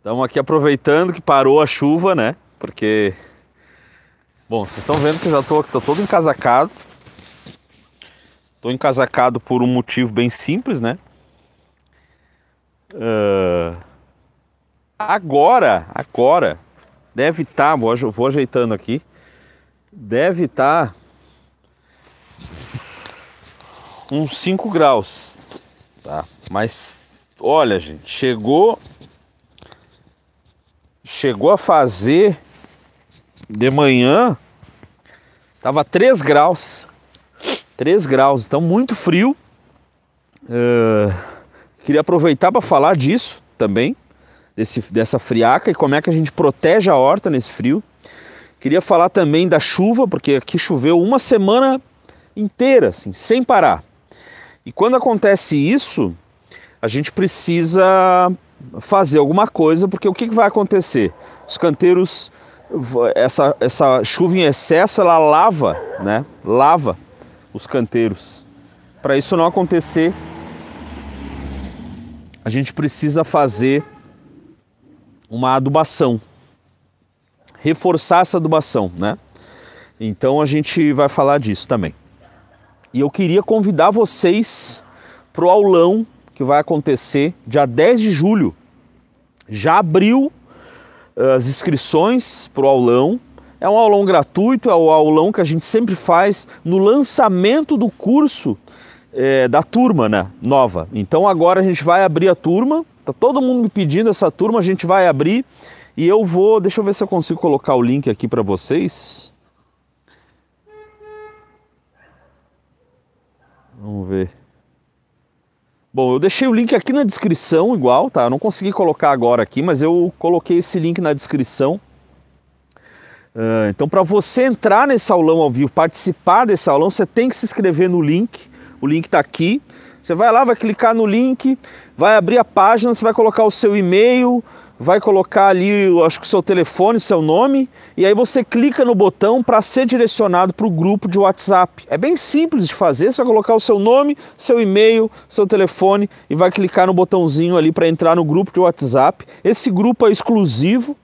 Estamos aqui aproveitando que parou a chuva, né? Porque. Bom, vocês estão vendo que eu já tô, tô todo encasacado. estou encasacado por um motivo bem simples, né? Uh... Agora, agora, deve estar, tá, vou, vou ajeitando aqui, deve estar tá uns 5 graus, tá? Mas, olha, gente, chegou chegou a fazer de manhã, tava 3 graus. 3 graus, então muito frio. Uh, queria aproveitar para falar disso também, desse, dessa friaca e como é que a gente protege a horta nesse frio. Queria falar também da chuva, porque aqui choveu uma semana inteira, assim, sem parar. E quando acontece isso, a gente precisa fazer alguma coisa, porque o que, que vai acontecer? Os canteiros, essa, essa chuva em excesso, ela lava, né? Lava os canteiros. Para isso não acontecer, a gente precisa fazer uma adubação, reforçar essa adubação, né? Então a gente vai falar disso também. E eu queria convidar vocês para o aulão que vai acontecer dia 10 de julho já abriu eh, as inscrições para o aulão. É um aulão gratuito, é o aulão que a gente sempre faz no lançamento do curso é, da turma né, nova. Então agora a gente vai abrir a turma, tá todo mundo me pedindo essa turma, a gente vai abrir e eu vou. Deixa eu ver se eu consigo colocar o link aqui para vocês. Vamos ver. Bom, eu deixei o link aqui na descrição igual, tá? Eu não consegui colocar agora aqui, mas eu coloquei esse link na descrição. Uh, então, para você entrar nesse aulão ao vivo, participar desse aulão, você tem que se inscrever no link. O link está aqui. Você vai lá, vai clicar no link, vai abrir a página, você vai colocar o seu e-mail, vai colocar ali, acho que o seu telefone, seu nome, e aí você clica no botão para ser direcionado para o grupo de WhatsApp. É bem simples de fazer, você vai colocar o seu nome, seu e-mail, seu telefone e vai clicar no botãozinho ali para entrar no grupo de WhatsApp. Esse grupo é exclusivo.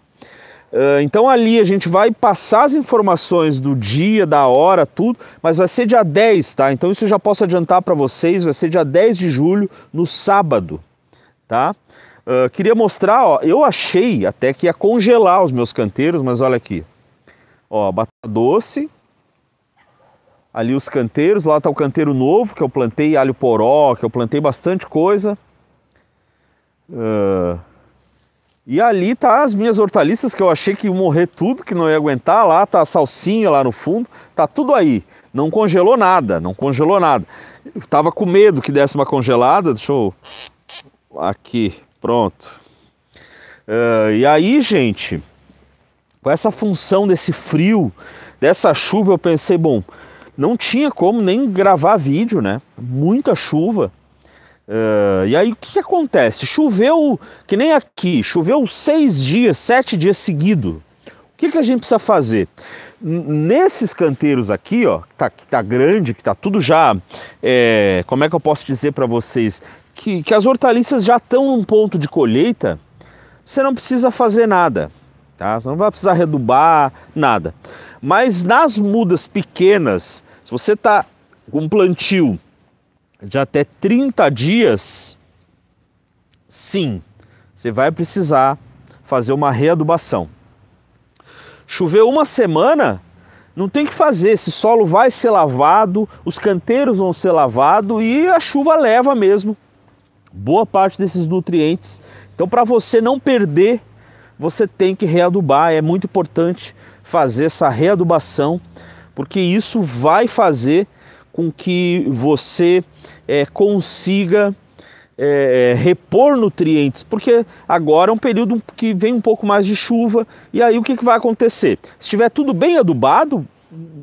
Ah, então ali a gente vai passar as informações do dia, da hora, tudo, mas vai ser dia 10, tá? Então isso eu já posso adiantar para vocês, vai ser dia 10 de julho, no sábado, tá? Ah, queria mostrar, ó, eu achei até que ia congelar os meus canteiros, mas olha aqui. Ó, batata doce, ali os canteiros, lá tá o canteiro novo, que eu plantei alho poró, que eu plantei bastante coisa. Uh, e ali tá as minhas hortaliças que eu achei que ia morrer tudo, que não ia aguentar. Lá tá a salsinha lá no fundo, tá tudo aí. Não congelou nada, não congelou nada. Eu tava com medo que desse uma congelada, deixa eu aqui Pronto. Uh, e aí, gente, com essa função desse frio, dessa chuva, eu pensei, bom, não tinha como nem gravar vídeo, né? Muita chuva. Uh, e aí, o que, que, acontece? Choveu, que nem aqui, choveu seis dias, sete dias seguido. O que, que a gente precisa fazer? nesses canteiros aqui, ó, que tá, que tá grande, que tá tudo já, é, como é que eu posso dizer para vocês? que, que as hortaliças já estão num ponto de colheita, você não precisa fazer nada, tá? Você não vai precisar redubar, nada. Mas nas mudas pequenas, se você está com um plantio de até 30 dias, sim, você vai precisar fazer uma readubação. Choveu uma semana, não tem que fazer, esse solo vai ser lavado, os canteiros vão ser lavados e a chuva leva mesmo boa parte desses nutrientes. Então, para você não perder, você tem que readubar. É muito importante fazer essa readubação, porque isso vai fazer com que você é, consiga é, repor nutrientes, porque agora é um período que vem um pouco mais de chuva, e aí o que, que vai acontecer? Se estiver tudo bem adubado,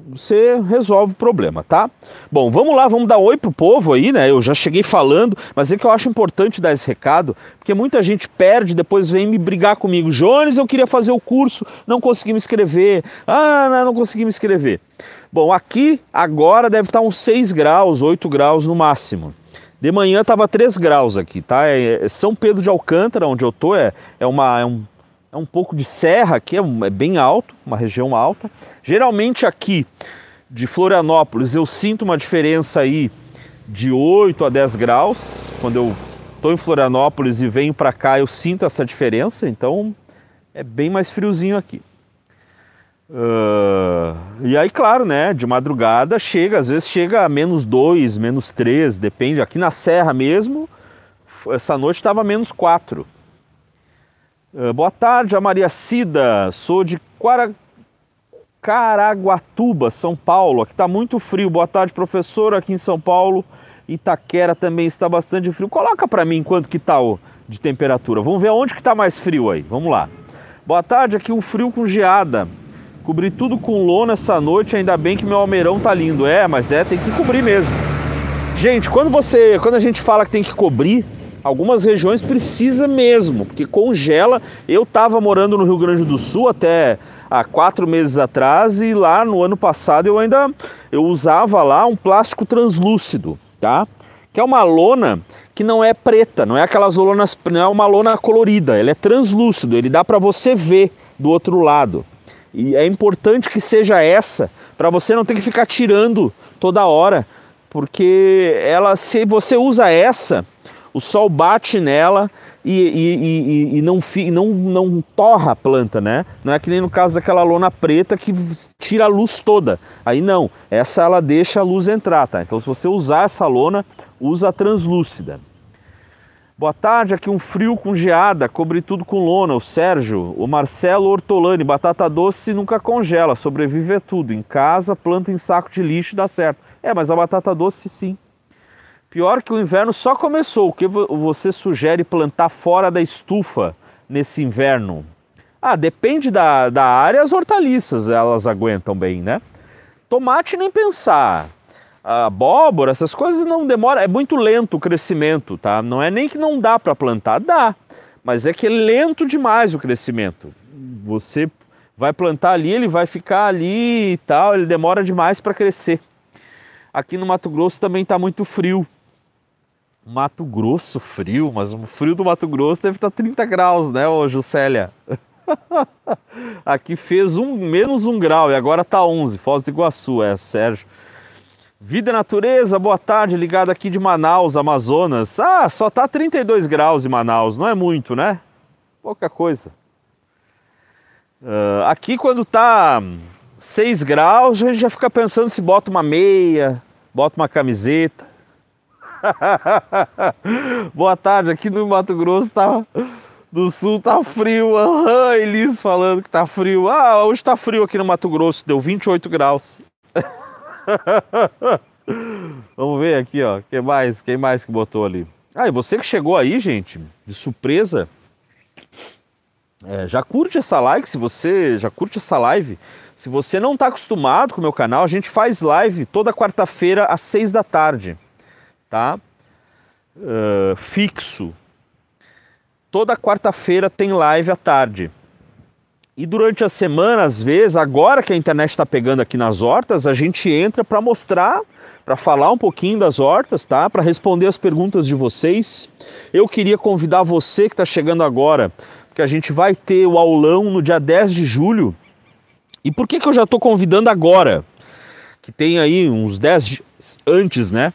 você resolve o problema, tá? Bom, vamos lá, vamos dar oi pro povo aí, né? Eu já cheguei falando, mas é que eu acho importante dar esse recado, porque muita gente perde, depois vem me brigar comigo. Jones, eu queria fazer o curso, não consegui me inscrever. Ah, não, não consegui me inscrever. Bom, aqui agora deve estar uns 6 graus, 8 graus no máximo. De manhã estava 3 graus aqui, tá? É, é São Pedro de Alcântara, onde eu tô, é, é, uma, é um é um pouco de serra aqui, é, um, é bem alto, uma região alta. Geralmente aqui de Florianópolis eu sinto uma diferença aí de 8 a 10 graus. Quando eu estou em Florianópolis e venho para cá, eu sinto essa diferença, então é bem mais friozinho aqui. Uh, e aí, claro, né? De madrugada chega, às vezes chega a menos 2, menos 3, depende. Aqui na Serra mesmo, essa noite estava menos 4. Ah, boa tarde, a Maria Cida. Sou de Quara... Caraguatuba, São Paulo. Aqui está muito frio. Boa tarde, professor. Aqui em São Paulo, Itaquera também está bastante frio. Coloca para mim quanto que está de temperatura. Vamos ver onde que está mais frio aí. Vamos lá. Boa tarde, aqui um frio com geada. Cobri tudo com lona essa noite, ainda bem que meu almeirão tá lindo. É, mas é, tem que cobrir mesmo. Gente, quando você, quando a gente fala que tem que cobrir, Algumas regiões precisa mesmo, porque congela. Eu estava morando no Rio Grande do Sul até há quatro meses atrás e lá no ano passado eu ainda eu usava lá um plástico translúcido, tá? Que é uma lona que não é preta, não é aquelas lonas, não é uma lona colorida, ele é translúcido, ele dá para você ver do outro lado. E é importante que seja essa, para você não ter que ficar tirando toda hora, porque ela se você usa essa, o sol bate nela e, e, e, e não, não, não torra a planta, né? Não é que nem no caso daquela lona preta que tira a luz toda. Aí não, essa ela deixa a luz entrar, tá? Então se você usar essa lona, usa a translúcida. Boa tarde, aqui um frio com geada, cobre tudo com lona. O Sérgio, o Marcelo Ortolani, batata doce nunca congela, sobrevive a tudo. Em casa, planta em saco de lixo dá certo. É, mas a batata doce sim. Pior que o inverno só começou. O que você sugere plantar fora da estufa nesse inverno? Ah, depende da, da área, as hortaliças elas aguentam bem, né? Tomate nem pensar. abóbora, essas coisas não demora, é muito lento o crescimento, tá? Não é nem que não dá para plantar, dá, mas é que é lento demais o crescimento. Você vai plantar ali, ele vai ficar ali e tal, ele demora demais para crescer. Aqui no Mato Grosso também está muito frio. Mato Grosso frio, mas o frio do Mato Grosso deve estar tá 30 graus, né, ô Juscelia? Aqui fez um, menos um grau e agora tá 11. Foz do Iguaçu, é, Sérgio. Vida e Natureza, boa tarde, ligado aqui de Manaus, Amazonas. Ah, só tá 32 graus em Manaus, não é muito, né? Pouca coisa. Uh, aqui quando tá 6 graus, a gente já fica pensando se bota uma meia, bota uma camiseta. Boa tarde, aqui no Mato Grosso tá, do Sul tá frio. Aham, Elis falando que tá frio. Ah, hoje tá frio aqui no Mato Grosso, deu 28 graus. Vamos ver aqui, ó. Quem mais? Quem mais que botou ali? Ah, e você que chegou aí, gente, de surpresa. É, já curte essa like se você já curte essa live. Se você não está acostumado com o meu canal, a gente faz live toda quarta-feira às seis da tarde tá? Uh, fixo. Toda quarta-feira tem live à tarde. E durante a semana, às vezes, agora que a internet está pegando aqui nas hortas, a gente entra para mostrar, para falar um pouquinho das hortas, tá? Para responder as perguntas de vocês. Eu queria convidar você que está chegando agora, porque a gente vai ter o aulão no dia 10 de julho. E por que, que eu já estou convidando agora? Que tem aí uns 10 antes, né?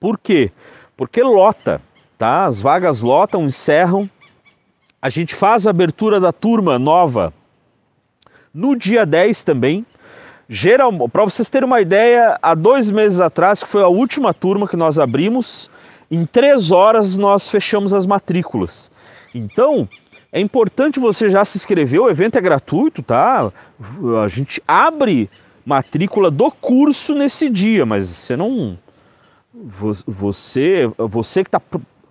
Por quê? Porque lota, tá? As vagas lotam, encerram. A gente faz a abertura da turma nova no dia 10 também. Geral, para vocês terem uma ideia, há dois meses atrás, que foi a última turma que nós abrimos, em três horas nós fechamos as matrículas. Então, é importante você já se inscrever, o evento é gratuito, tá? A gente abre matrícula do curso nesse dia, mas você não você, você que está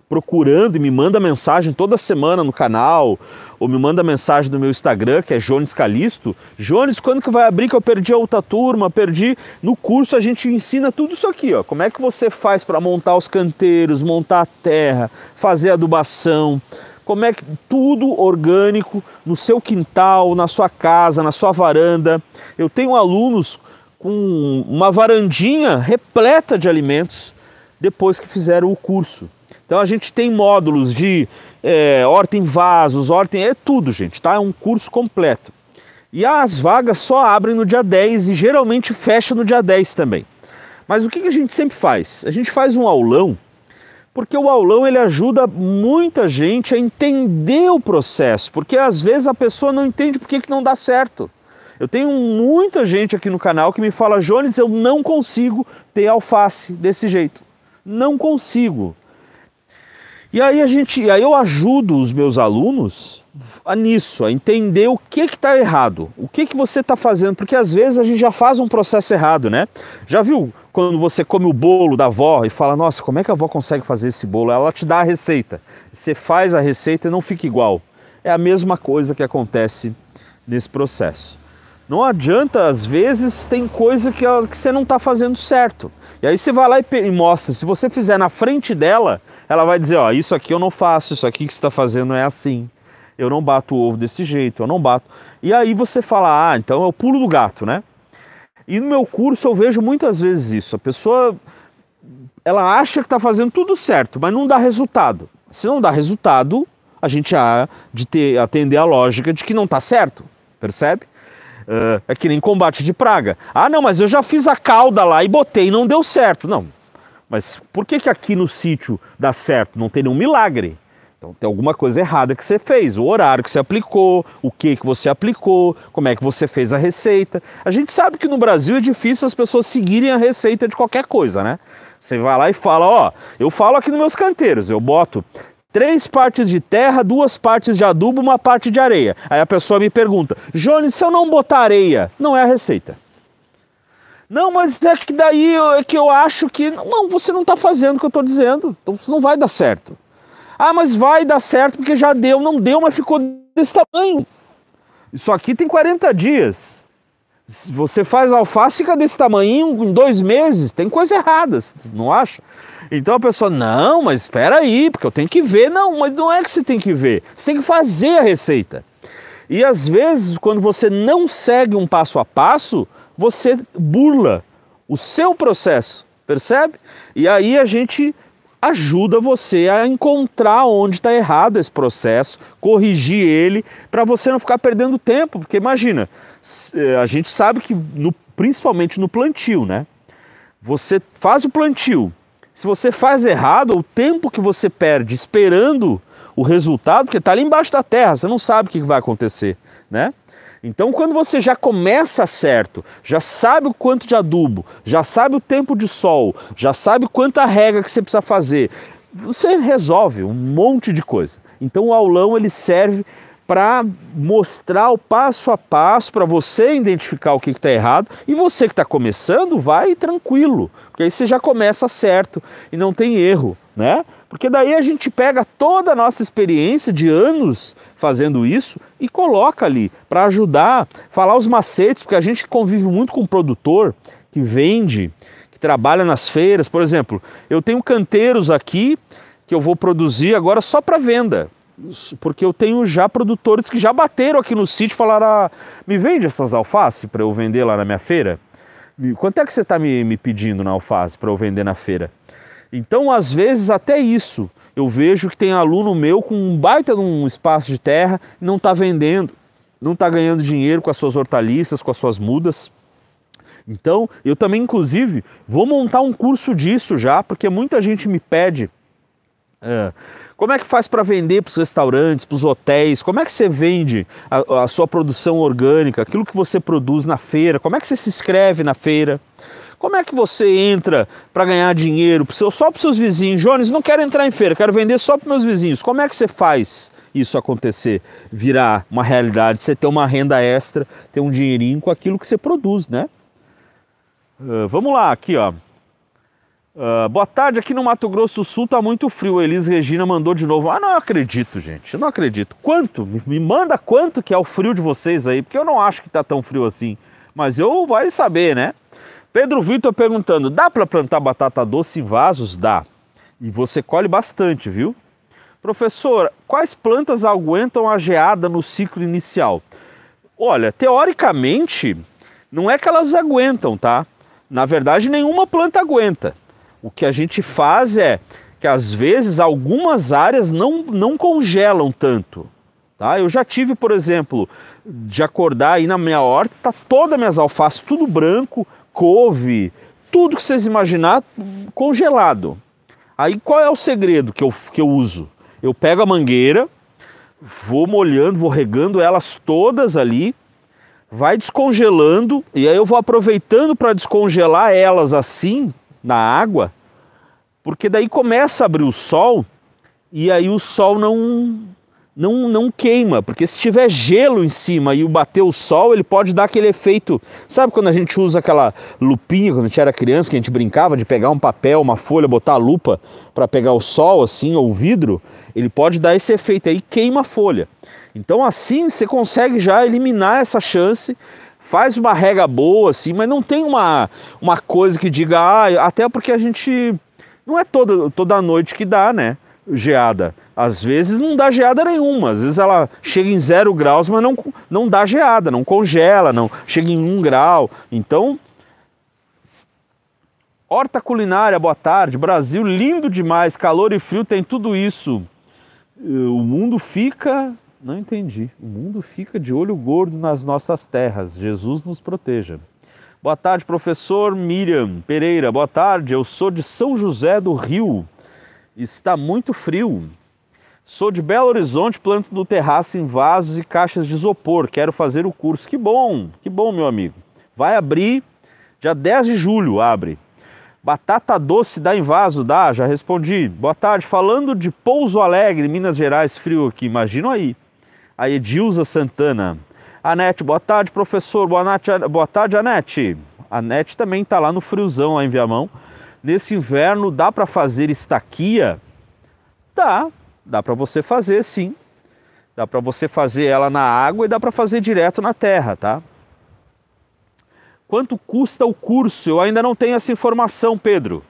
procurando e me manda mensagem toda semana no canal, ou me manda mensagem no meu Instagram, que é Jones Calisto. Jones, quando que vai abrir que eu perdi a outra turma, perdi. No curso a gente ensina tudo isso aqui, ó. Como é que você faz para montar os canteiros, montar a terra, fazer adubação, como é que tudo orgânico no seu quintal, na sua casa, na sua varanda. Eu tenho alunos com uma varandinha repleta de alimentos depois que fizeram o curso. Então a gente tem módulos de é, horta em vasos, horta em... é tudo, gente, tá? É um curso completo. E as vagas só abrem no dia 10 e geralmente fecha no dia 10 também. Mas o que a gente sempre faz? A gente faz um aulão, porque o aulão ele ajuda muita gente a entender o processo, porque às vezes a pessoa não entende por que, que não dá certo. Eu tenho muita gente aqui no canal que me fala, Jones, eu não consigo ter alface desse jeito. Não consigo. E aí a gente, aí eu ajudo os meus alunos a nisso, a entender o que que está errado, o que que você está fazendo, porque às vezes a gente já faz um processo errado, né? Já viu quando você come o bolo da avó e fala, nossa, como é que a avó consegue fazer esse bolo? Ela te dá a receita, você faz a receita e não fica igual. É a mesma coisa que acontece nesse processo. Não adianta, às vezes tem coisa que, que você não está fazendo certo e aí você vai lá e mostra. Se você fizer na frente dela, ela vai dizer, ó, isso aqui eu não faço, isso aqui que você está fazendo é assim. Eu não bato o ovo desse jeito, eu não bato. E aí você fala, ah, então é o pulo do gato, né? E no meu curso eu vejo muitas vezes isso. A pessoa, ela acha que está fazendo tudo certo, mas não dá resultado. Se não dá resultado, a gente há de ter, atender a lógica de que não está certo, percebe? é que nem combate de praga. Ah, não, mas eu já fiz a cauda lá e botei e não deu certo. Não, mas por que, que aqui no sítio dá certo? Não tem nenhum milagre. Então tem alguma coisa errada que você fez, o horário que você aplicou, o que que você aplicou, como é que você fez a receita. A gente sabe que no Brasil é difícil as pessoas seguirem a receita de qualquer coisa, né? Você vai lá e fala, ó, eu falo aqui nos meus canteiros, eu boto Três partes de terra, duas partes de adubo, uma parte de areia. Aí a pessoa me pergunta, Jones, se eu não botar areia, não é a receita. Não, mas é que daí eu, é que eu acho que. Não, você não está fazendo o que eu estou dizendo. Então isso não vai dar certo. Ah, mas vai dar certo porque já deu, não deu, mas ficou desse tamanho. Isso aqui tem 40 dias. Se Você faz alface, fica desse tamanho em dois meses. Tem coisa errada, não acha? Então a pessoa, não, mas espera aí, porque eu tenho que ver. Não, mas não é que você tem que ver, você tem que fazer a receita. E às vezes, quando você não segue um passo a passo, você burla o seu processo, percebe? E aí a gente ajuda você a encontrar onde está errado esse processo, corrigir ele, para você não ficar perdendo tempo, porque imagina, eh, a gente sabe que no, principalmente no plantio, né? Você faz o plantio, se você faz errado, o tempo que você perde esperando o resultado, porque está ali embaixo da terra, você não sabe o que vai acontecer, né? Então, quando você já começa certo, já sabe o quanto de adubo, já sabe o tempo de sol, já sabe quanta rega que você precisa fazer, você resolve um monte de coisa. Então, o aulão ele serve para mostrar o passo a passo para você identificar o que está errado e você que está começando vai tranquilo, porque aí você já começa certo e não tem erro, né? Porque daí a gente pega toda a nossa experiência de anos fazendo isso e coloca ali para ajudar, falar os macetes, porque a gente convive muito com produtor que vende, que trabalha nas feiras, por exemplo, eu tenho canteiros aqui que eu vou produzir agora só para venda porque eu tenho já produtores que já bateram aqui no sítio e falaram: ah, me vende essas alface para eu vender lá na minha feira? Quanto é que você está me, me pedindo na alface para eu vender na feira? Então, às vezes, até isso. Eu vejo que tem aluno meu com um baita de um espaço de terra, não está vendendo, não está ganhando dinheiro com as suas hortaliças, com as suas mudas. Então, eu também, inclusive, vou montar um curso disso já, porque muita gente me pede é. Como é que faz para vender para os restaurantes, para os hotéis? Como é que você vende a, a, sua produção orgânica, aquilo que você produz na feira? Como é que você se inscreve na feira? Como é que você entra para ganhar dinheiro pro seu, só para os seus vizinhos? Jones, não quero entrar em feira, quero vender só para meus vizinhos. Como é que você faz isso acontecer, virar uma realidade, você ter uma renda extra, ter um dinheirinho com aquilo que você produz, né? Uh, vamos lá, aqui ó. Uh, boa tarde, aqui no Mato Grosso do Sul tá muito frio. Elis Regina mandou de novo. Ah, não acredito, gente. Eu não acredito. Quanto? Me, me manda quanto que é o frio de vocês aí, porque eu não acho que tá tão frio assim. Mas eu vai saber, né? Pedro Vitor perguntando: dá para plantar batata doce em vasos? Dá. E você colhe bastante, viu? Professor, quais plantas aguentam a geada no ciclo inicial? Olha, teoricamente, não é que elas aguentam, tá? Na verdade, nenhuma planta aguenta. O que a gente faz é que às vezes algumas áreas não, não congelam tanto. Tá? Eu já tive, por exemplo, de acordar aí na minha horta, tá todas minhas alfaces, tudo branco, couve, tudo que vocês imaginar congelado. Aí qual é o segredo que eu, que eu uso? Eu pego a mangueira, vou molhando, vou regando elas todas ali, vai descongelando e aí eu vou aproveitando para descongelar elas assim na água, porque daí começa a abrir o sol e aí o sol não não, não queima, porque se tiver gelo em cima e o bater o sol, ele pode dar aquele efeito. Sabe quando a gente usa aquela lupinha quando a gente era criança, que a gente brincava de pegar um papel, uma folha, botar a lupa para pegar o sol assim ou o vidro, ele pode dar esse efeito aí, queima a folha. Então assim você consegue já eliminar essa chance faz uma rega boa, assim, mas não tem uma, uma coisa que diga, ah, até porque a gente. Não é toda, toda noite que dá, né? Geada. Às vezes não dá geada nenhuma, às vezes ela chega em zero graus, mas não, não dá geada, não congela, não chega em um grau. Então, Horta culinária, boa tarde. Brasil lindo demais, calor e frio tem tudo isso. Eh, o mundo fica não entendi. O mundo fica de olho gordo nas nossas terras. Jesus nos proteja. Boa tarde, professor Miriam Pereira. Boa tarde. Eu sou de São José do Rio. Está muito frio. Sou de Belo Horizonte, planto no terraço em vasos e caixas de isopor. Quero fazer o curso. Que bom, que bom, meu amigo. Vai abrir dia 10 de julho, abre. Batata doce dá em vaso? Dá, já respondi. Boa tarde. Falando de Pouso Alegre, Minas Gerais, frio aqui. Imagino aí a Edilza Santana. Anete, boa tarde, professor. Boa, noite, boa tarde, Anete. A também está lá no friozão, lá em Viamão. Nesse inverno, dá para fazer estaquia? Dá, dá para você fazer sim. Dá para você fazer ela na água e dá para fazer direto na terra, tá? Quanto custa o curso? Eu ainda não tenho essa informação, Pedro.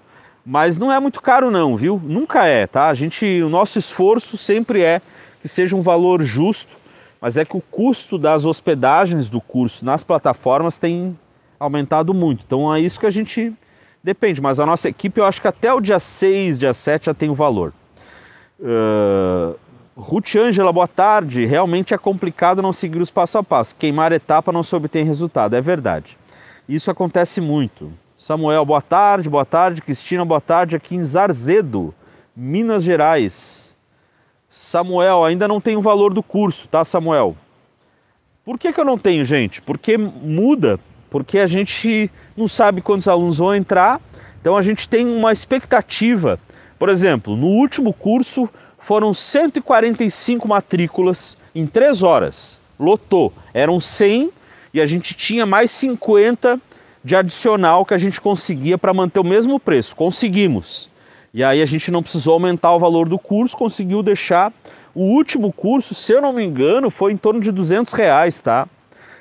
Mas não é muito caro não, viu? Nunca é, tá? A gente, o nosso esforço sempre é que seja um valor justo mas é que o custo das hospedagens do curso nas plataformas tem aumentado muito. Então é isso que a gente depende. Mas a nossa equipe, eu acho que até o dia 6, dia 7 já tem o valor. Uh, Ruth Ângela, boa tarde. Realmente é complicado não seguir os passo a passo. Queimar etapa não se obtém resultado. É verdade. Isso acontece muito. Samuel, boa tarde. Boa tarde. Cristina, boa tarde. Aqui em Zarzedo, Minas Gerais. Samuel, ainda não tem o valor do curso, tá, Samuel? Por que, que eu não tenho, gente? Porque muda, porque a gente não sabe quantos alunos vão entrar, então a gente tem uma expectativa. Por exemplo, no último curso foram 145 matrículas em três horas, lotou. Eram 100 e a gente tinha mais 50 de adicional que a gente conseguia para manter o mesmo preço. Conseguimos. E aí a gente não precisou aumentar o valor do curso, conseguiu deixar o último curso, se eu não me engano, foi em torno de 200 reais, tá?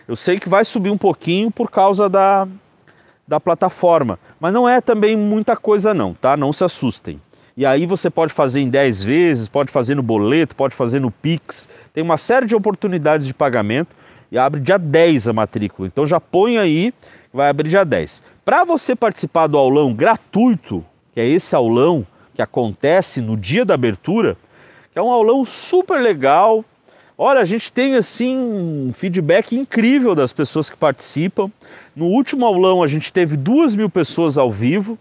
Eu sei que vai subir um pouquinho por causa da, da plataforma, mas não é também muita coisa não, tá? Não se assustem. E aí você pode fazer em 10 vezes, pode fazer no boleto, pode fazer no Pix. Tem uma série de oportunidades de pagamento e abre dia 10 a matrícula. Então já põe aí, vai abrir dia 10. Para você participar do aulão gratuito, que é esse aulão que acontece no dia da abertura, que é um aulão super legal. Olha, a gente tem assim um feedback incrível das pessoas que participam. No último aulão a gente teve duas mil pessoas ao vivo.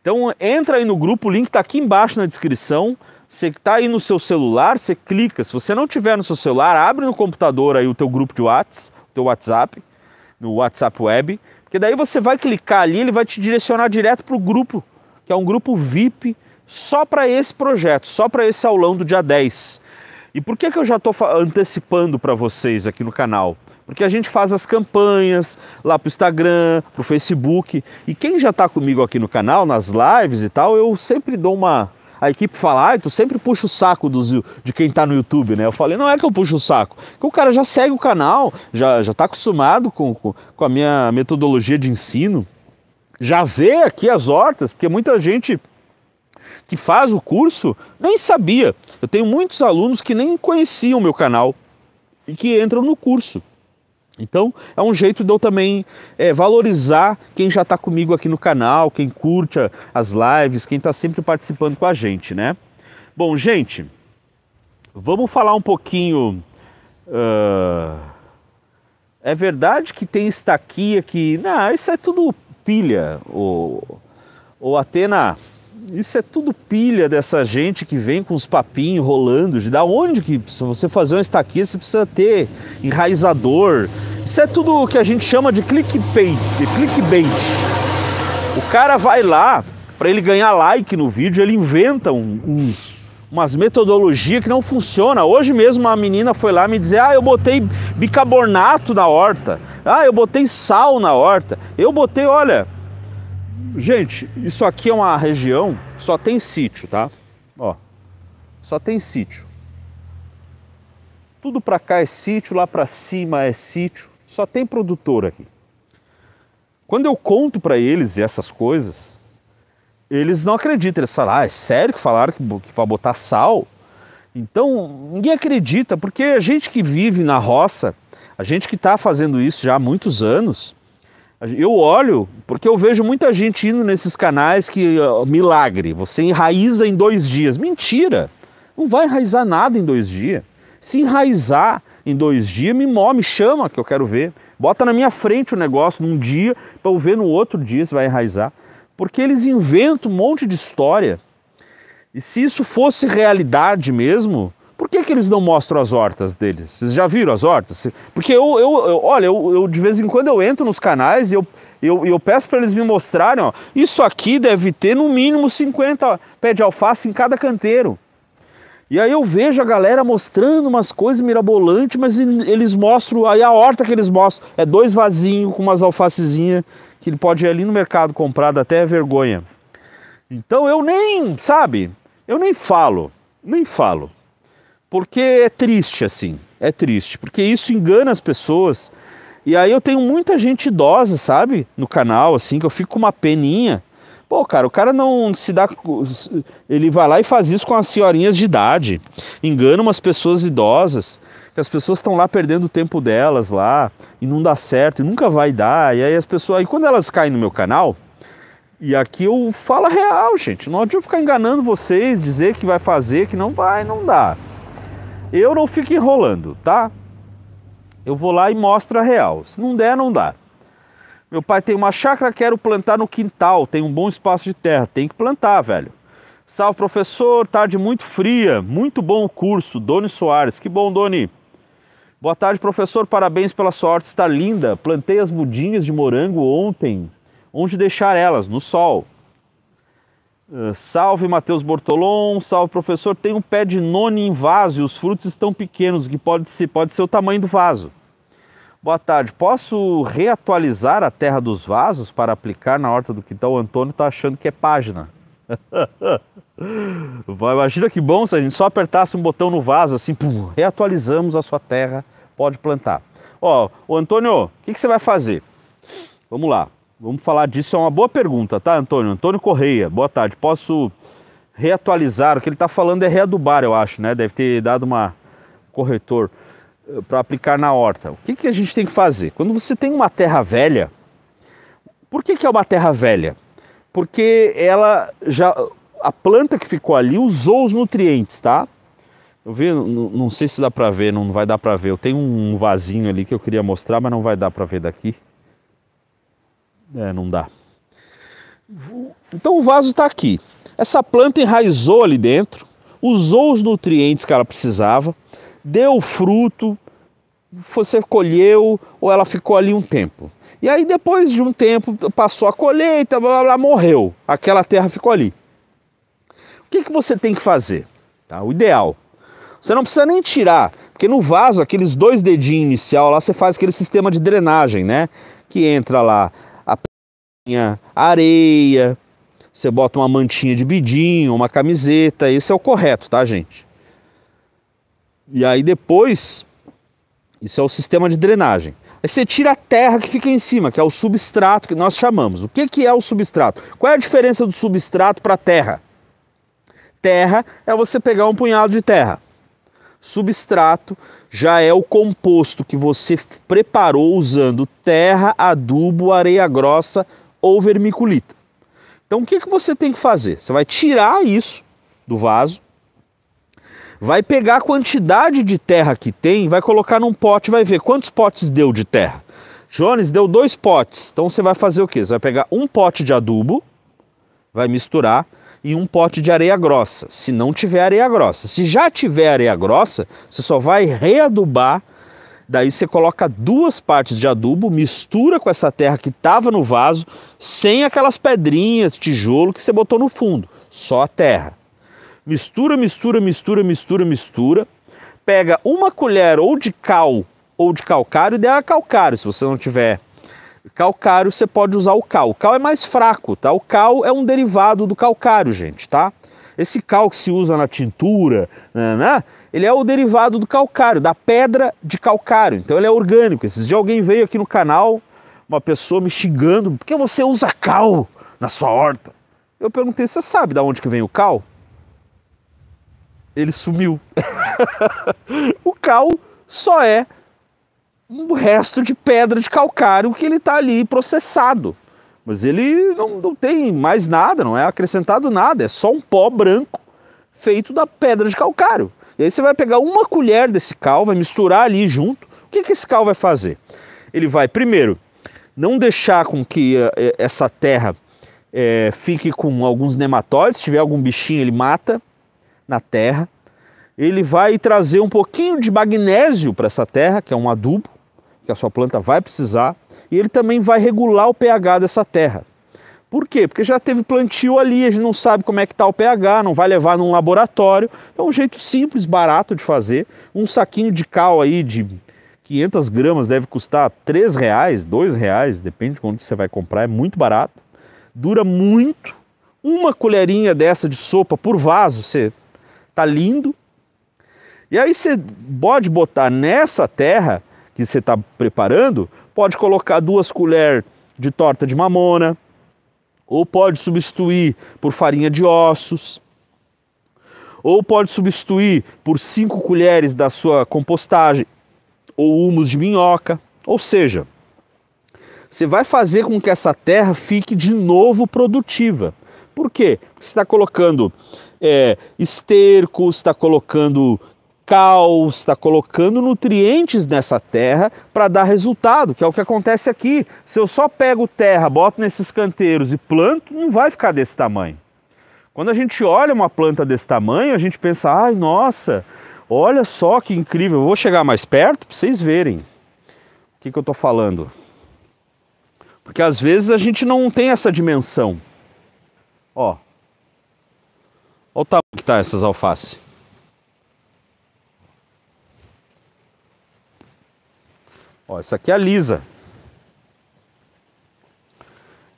Então entra aí no grupo, o link está aqui embaixo na descrição. Você está aí no seu celular, você clica. Se você não tiver no seu celular, abre no computador aí o teu grupo de WhatsApp, o teu WhatsApp, no WhatsApp Web, porque daí você vai clicar ali, ele vai te direcionar direto para o grupo que é um grupo VIP só para esse projeto, só para esse aulão do dia 10. E por que, que eu já estou antecipando para vocês aqui no canal? Porque a gente faz as campanhas lá para o Instagram, para o Facebook. E quem já está comigo aqui no canal, nas lives e tal, eu sempre dou uma. A equipe fala, ah, tu sempre puxa o saco dos, de quem está no YouTube, né? Eu falei, não é que eu puxo o saco, é que o cara já segue o canal, já está acostumado com, com, com a minha metodologia de ensino já vê aqui as hortas, porque muita gente que faz o curso nem sabia. Eu tenho muitos alunos que nem conheciam o meu canal e que entram no curso. Então é um jeito de eu também é, valorizar quem já está comigo aqui no canal, quem curte as lives, quem está sempre participando com a gente, né? Bom, gente, vamos falar um pouquinho. Uh... É verdade que tem estaquia que. Não, isso é tudo pilha, ou, ou Atena, isso é tudo pilha dessa gente que vem com os papinhos rolando. De da onde que se você fazer uma estaquia você precisa ter enraizador. Isso é tudo o que a gente chama de clickbait, de clickbait. O cara vai lá para ele ganhar like no vídeo, ele inventa uns umas metodologias que não funciona. Hoje mesmo uma menina foi lá me dizer: "Ah, eu botei bicarbonato na horta. Ah, eu botei sal na horta. Eu botei, olha, gente, isso aqui é uma região só tem sítio, tá? Ó. Só tem sítio. Tudo para cá é sítio, lá para cima é sítio. Só tem produtor aqui. Quando eu conto para eles essas coisas, eles não acreditam. Eles falam, ah, é sério que falaram que, que para botar sal? Então, ninguém acredita, porque a gente que vive na roça, a gente que está fazendo isso já há muitos anos, eu olho, porque eu vejo muita gente indo nesses canais que, milagre, você enraiza em dois dias. Mentira! Não vai enraizar nada em dois dias. Se enraizar em dois dias, me, me chama que eu quero ver. Bota na minha frente o negócio num dia, para eu ver no outro dia se vai enraizar. Porque eles inventam um monte de história. E se isso fosse realidade mesmo, por que, que eles não mostram as hortas deles? Vocês já viram as hortas? Porque eu, eu, eu olha, eu, eu, de vez em quando eu entro nos canais e eu, eu, eu peço para eles me mostrarem, ó, isso aqui deve ter no mínimo 50 pés de alface em cada canteiro. E aí eu vejo a galera mostrando umas coisas mirabolantes, mas eles mostram, aí a horta que eles mostram é dois vasinhos com umas alfacezinhas que ele pode ir ali no mercado comprado até é vergonha. Então eu nem, sabe, eu nem falo, nem falo. Porque é triste assim, é triste, porque isso engana as pessoas. E aí eu tenho muita gente idosa, sabe, no canal assim, que eu fico com uma peninha. Pô, cara, o cara não se dá. Ele vai lá e faz isso com as senhorinhas de idade, engana umas pessoas idosas que as pessoas estão lá perdendo o tempo delas lá e não dá certo e nunca vai dar. E aí as pessoas, e quando elas caem no meu canal, e aqui eu falo real, gente, não adianta eu ficar enganando vocês, dizer que vai fazer, que não vai, não dá. Eu não fico enrolando, tá? Eu vou lá e mostro a real. Se não der, não dá. Meu pai tem uma chácara, quero plantar no quintal, tem um bom espaço de terra, tem que plantar, velho. Salve, professor, tarde muito fria, muito bom o curso, Doni Soares. Que bom, Doni. Boa tarde, professor. Parabéns pela sorte, está linda. Plantei as mudinhas de morango ontem. Onde deixar elas? No sol. Uh, salve, Matheus Bortolon. Salve, professor. Tem um pé de noni em vaso e os frutos estão pequenos, que pode ser, pode ser o tamanho do vaso. Boa tarde. Posso reatualizar a terra dos vasos para aplicar na horta do quintal? O Antônio está achando que é página. Vai, imagina que bom se a gente só apertasse um botão no vaso, assim, pum, reatualizamos a sua terra, pode plantar. Ó, o Antônio, o que, que você vai fazer? Vamos lá, vamos falar disso, é uma boa pergunta, tá, Antônio? Antônio Correia, boa tarde. Posso reatualizar, o que ele está falando é readubar, eu acho, né? Deve ter dado uma corretor eh, para aplicar na horta. O que, que a gente tem que fazer? Quando você tem uma terra velha, por que, que é uma terra velha? porque ela já a planta que ficou ali usou os nutrientes, tá? Eu vi, não, sei se dá para ver, não vai dar para ver. Eu tenho um vasinho ali que eu queria mostrar, mas não vai dar para ver daqui. É, não dá. Então o vaso está aqui. Essa planta enraizou ali dentro, usou os nutrientes que ela precisava, deu fruto, você colheu ou ela ficou ali um tempo. E aí depois de um tempo passou a colheita, blá, blá, blá morreu. Aquela terra ficou ali. O que, que você tem que fazer? Tá? O ideal. Você não precisa nem tirar, porque no vaso, aqueles dois dedinhos inicial lá, você faz aquele sistema de drenagem, né? Que entra lá a pinha, areia, você bota uma mantinha de bidinho, uma camiseta, esse é o correto, tá, gente? E aí depois, isso é o sistema de drenagem. É você tira a terra que fica em cima, que é o substrato que nós chamamos. O que, que é o substrato? Qual é a diferença do substrato para a terra? Terra é você pegar um punhado de terra. Substrato já é o composto que você preparou usando terra, adubo, areia grossa ou vermiculita. Então o que, que você tem que fazer? Você vai tirar isso do vaso, vai pegar a quantidade de terra que tem, vai colocar num pote, vai ver quantos potes deu de terra. Jones, deu dois potes. Então você vai fazer o quê? Você vai pegar um pote de adubo, vai misturar, e um pote de areia grossa. Se não tiver areia grossa. Se já tiver areia grossa, você só vai readubar. Daí você coloca duas partes de adubo, mistura com essa terra que estava no vaso, sem aquelas pedrinhas, tijolo que você botou no fundo, só a terra mistura, mistura, mistura, mistura, mistura, pega uma colher ou de cal ou de calcário, ideal é calcário, se você não tiver calcário, você pode usar o cal. O cal é mais fraco, tá? O cal é um derivado do calcário, gente, tá? Esse cal que se usa na tintura, né, né, ele é o derivado do calcário, da pedra de calcário. Então ele é orgânico. Esses dias alguém veio aqui no canal, uma pessoa me xingando, por que você usa cal na sua horta? Eu perguntei, você sabe de onde que vem o cal? ele sumiu. o cal só é um resto de pedra de calcário que ele está ali processado. Mas ele não, não tem mais nada, não é acrescentado nada, é só um pó branco feito da pedra de calcário. E aí você vai pegar uma colher desse cal, vai misturar ali junto. O que, que esse cal vai fazer? Ele vai, primeiro, não deixar com que eh, eh, essa terra é, fique com alguns nematóides. Se tiver algum bichinho, ele mata na terra. Ele vai trazer um pouquinho de magnésio para essa terra, que é um adubo, que a sua planta vai precisar, e ele também vai regular o pH dessa terra. Por quê? Porque já teve plantio ali, a gente não sabe como é que está o pH, não vai levar num laboratório. É um jeito simples, barato de fazer. Um saquinho de cal aí de 500 gramas deve custar 3 reais, 2 reais, depende de onde você vai comprar, é muito barato. Dura muito. Uma colherinha dessa de sopa por vaso, você tá lindo. E aí você pode botar nessa terra que você está preparando, pode colocar duas colheres de torta de mamona, ou pode substituir por farinha de ossos, ou pode substituir por cinco colheres da sua compostagem, ou humus de minhoca. Ou seja, você vai fazer com que essa terra fique de novo produtiva. Por quê? Porque você está colocando é, estercos, está colocando cal, está colocando nutrientes nessa terra para dar resultado, que é o que acontece aqui. Se eu só pego terra, boto nesses canteiros e planto, não vai ficar desse tamanho. Quando a gente olha uma planta desse tamanho, a gente pensa, ai nossa, olha só que incrível. Eu vou chegar mais perto para vocês verem o que, que eu estou falando. Porque às vezes a gente não tem essa dimensão. Ó, Olha o tamanho que tá essas alfaces. Ó, essa aqui é a lisa.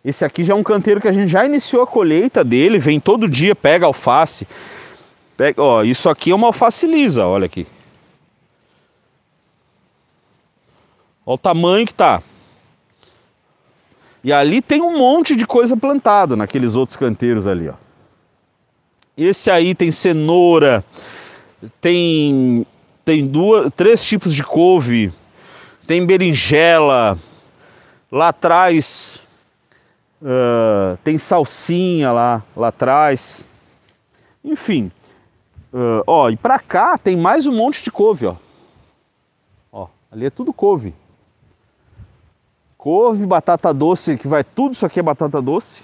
Esse aqui já é um canteiro que a gente já iniciou a colheita dele, vem todo dia, pega alface. Pega, ó, isso aqui é uma alface lisa, olha aqui. Olha o tamanho que tá. E ali tem um monte de coisa plantada naqueles outros canteiros ali, ó. Esse aí tem cenoura, tem tem duas, três tipos de couve, tem berinjela, lá atrás uh, tem salsinha lá, lá atrás, enfim. Uh, ó, e para cá tem mais um monte de couve, ó. Ó, ali é tudo couve. Couve, batata doce, que vai tudo isso aqui é batata doce.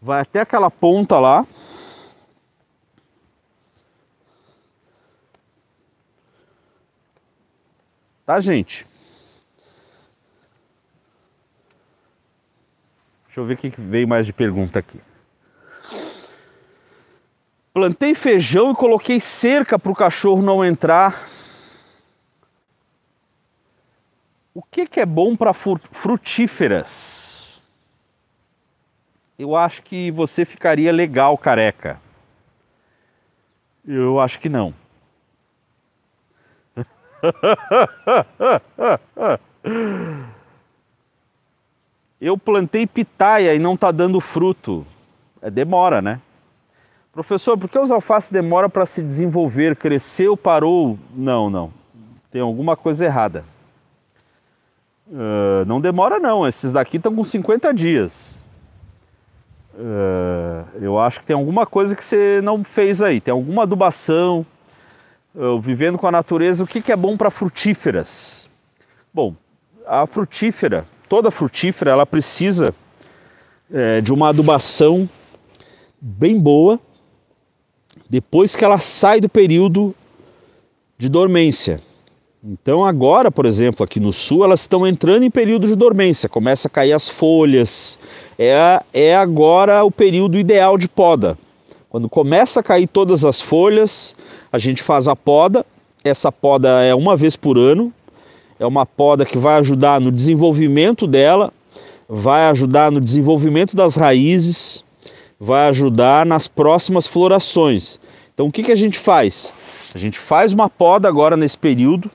Vai até aquela ponta lá. Tá, gente? Deixa eu ver o que veio mais de pergunta aqui. Plantei feijão e coloquei cerca para o cachorro não entrar. O que, que é bom para frutíferas? Eu acho que você ficaria legal careca. Eu acho que não. Eu plantei pitaia e não está dando fruto. É, demora, né? Professor, por que os alfaces demoram para se desenvolver? Cresceu, parou? Não, não. Tem alguma coisa errada. Uh, não demora não, esses daqui estão com 50 dias. Uh, eu acho que tem alguma coisa que você não fez aí, tem alguma adubação, vivendo com a natureza, o que, que é bom para frutíferas? Bom, a frutífera, toda frutífera, ela precisa é, de uma adubação bem boa depois que ela sai do período de dormência. Então agora, por exemplo, aqui no sul, elas estão entrando em período de dormência, começa a cair as folhas. É, é agora o período ideal de poda. Quando começa a cair todas as folhas, a gente faz a poda, essa poda é uma vez por ano, é uma poda que vai ajudar no desenvolvimento dela, vai ajudar no desenvolvimento das raízes, vai ajudar nas próximas florações. Então o que, que a gente faz? A gente faz uma poda agora nesse período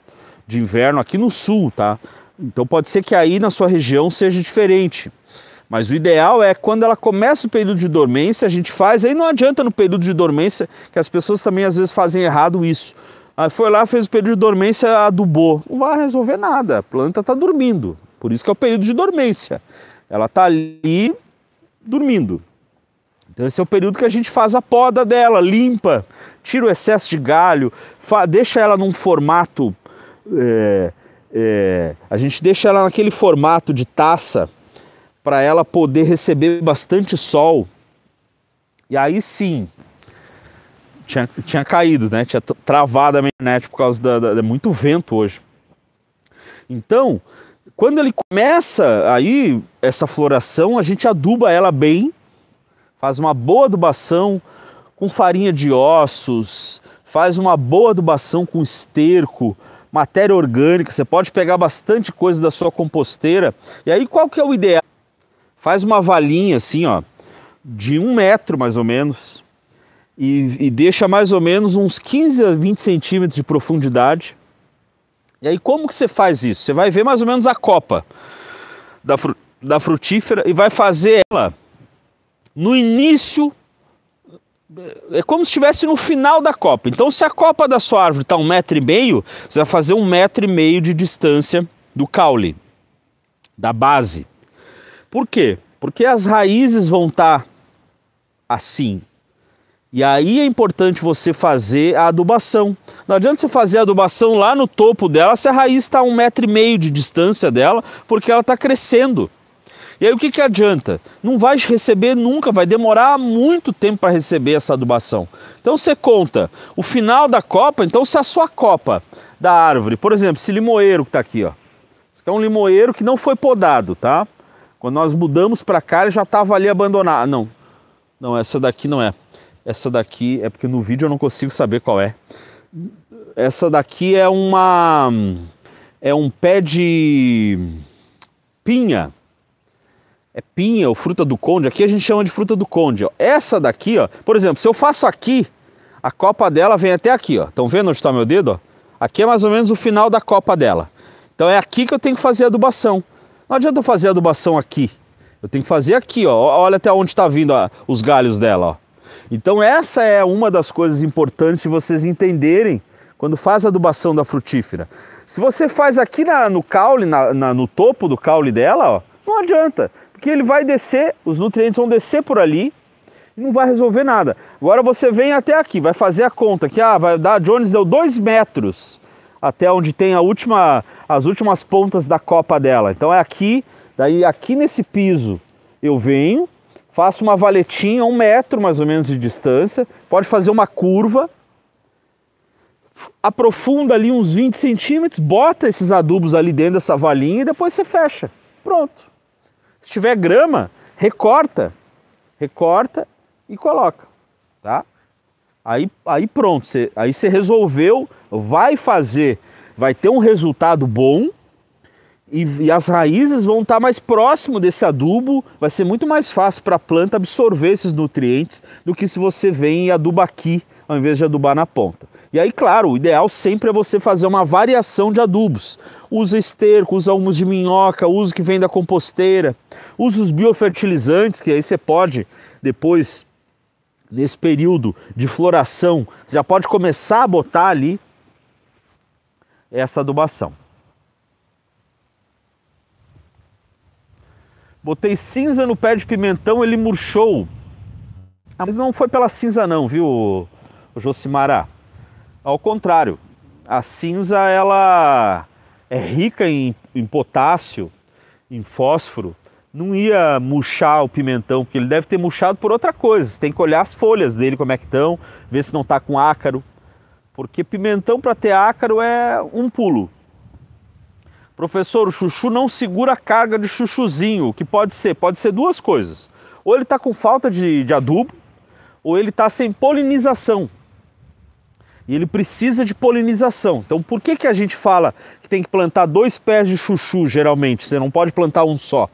de inverno aqui no sul, tá? Então pode ser que aí na sua região seja diferente. Mas o ideal é quando ela começa o período de dormência, a gente faz. Aí não adianta no período de dormência, que as pessoas também às vezes fazem errado isso. Aí ah, foi lá, fez o período de dormência, adubou. Não vai resolver nada. A planta está dormindo. Por isso que é o período de dormência. Ela está ali dormindo. Então esse é o período que a gente faz a poda dela, limpa, tira o excesso de galho, deixa ela num formato. É, é, a gente deixa ela naquele formato de taça para ela poder receber bastante sol. E aí sim, tinha, tinha caído, né? Tinha travado a minha por causa da, da, da muito vento hoje. Então, quando ele começa aí essa floração, a gente aduba ela bem, faz uma boa adubação com farinha de ossos, faz uma boa adubação com esterco, matéria orgânica, você pode pegar bastante coisa da sua composteira. E aí qual que é o ideal? Faz uma valinha assim, ó, de um metro mais ou menos, e, e deixa mais ou menos uns 15 a 20 centímetros de profundidade. E aí, como que você faz isso? Você vai ver mais ou menos a copa da, fru da frutífera e vai fazer ela no início. É como se estivesse no final da copa. Então, se a copa da sua árvore está um metro e meio, você vai fazer um metro e meio de distância do caule, da base. Por quê? Porque as raízes vão estar tá assim. E aí é importante você fazer a adubação. Não adianta você fazer a adubação lá no topo dela se a raiz está a um metro e meio de distância dela, porque ela está crescendo. E aí o que, que adianta? Não vai receber nunca, vai demorar muito tempo para receber essa adubação. Então você conta o final da copa, então se a sua copa da árvore, por exemplo, esse limoeiro que está aqui, ó. Isso aqui é um limoeiro que não foi podado, tá? Quando nós mudamos para cá, ele já estava ali abandonado. Ah, não, não, essa daqui não é. Essa daqui é porque no vídeo eu não consigo saber qual é. Essa daqui é uma é um pé de pinha. É pinha ou fruta do conde. Aqui a gente chama de fruta do conde. Ó. Essa daqui, ó, por exemplo, se eu faço aqui, a copa dela vem até aqui. Estão vendo onde está meu dedo? Ó? Aqui é mais ou menos o final da copa dela. Então é aqui que eu tenho que fazer a adubação. Não adianta eu fazer adubação aqui. Eu tenho que fazer aqui, ó. Olha até onde está vindo ó, os galhos dela, ó. Então essa é uma das coisas importantes de vocês entenderem quando faz a adubação da frutífera. Se você faz aqui na, no caule, na, na, no topo do caule dela, ó, não adianta, porque ele vai descer, os nutrientes vão descer por ali e não vai resolver nada. Agora você vem até aqui, vai fazer a conta que ah, vai dar, Jones deu 2 metros até onde tem a última, as últimas pontas da copa dela. Então é aqui, daí aqui nesse piso eu venho, faço uma valetinha, um metro mais ou menos de distância, pode fazer uma curva, aprofunda ali uns 20 centímetros, bota esses adubos ali dentro dessa valinha e depois você fecha. Pronto. Se tiver grama, recorta, recorta e coloca, tá? Aí, aí pronto, você, aí você resolveu, vai fazer, vai ter um resultado bom e, e as raízes vão estar tá mais próximo desse adubo, vai ser muito mais fácil para a planta absorver esses nutrientes do que se você vem e aduba aqui ao invés de adubar na ponta. E aí, claro, o ideal sempre é você fazer uma variação de adubos. Usa esterco, usa humus de minhoca, usa o que vem da composteira, usa os biofertilizantes, que aí você pode depois nesse período de floração, você já pode começar a botar ali essa adubação. Botei cinza no pé de pimentão, ele murchou. Ah, mas não foi pela cinza não, viu, Josimara? Ao contrário, a cinza ela é rica em, em potássio, em fósforo, não ia murchar o pimentão, porque ele deve ter murchado por outra coisa. Você tem que olhar as folhas dele, como é que estão, ver se não está com ácaro. Porque pimentão para ter ácaro é um pulo. Professor, o chuchu não segura a carga de chuchuzinho. O que pode ser? Pode ser duas coisas. Ou ele está com falta de, de adubo, ou ele está sem polinização. E ele precisa de polinização. Então, por que, que a gente fala que tem que plantar dois pés de chuchu, geralmente? Você não pode plantar um só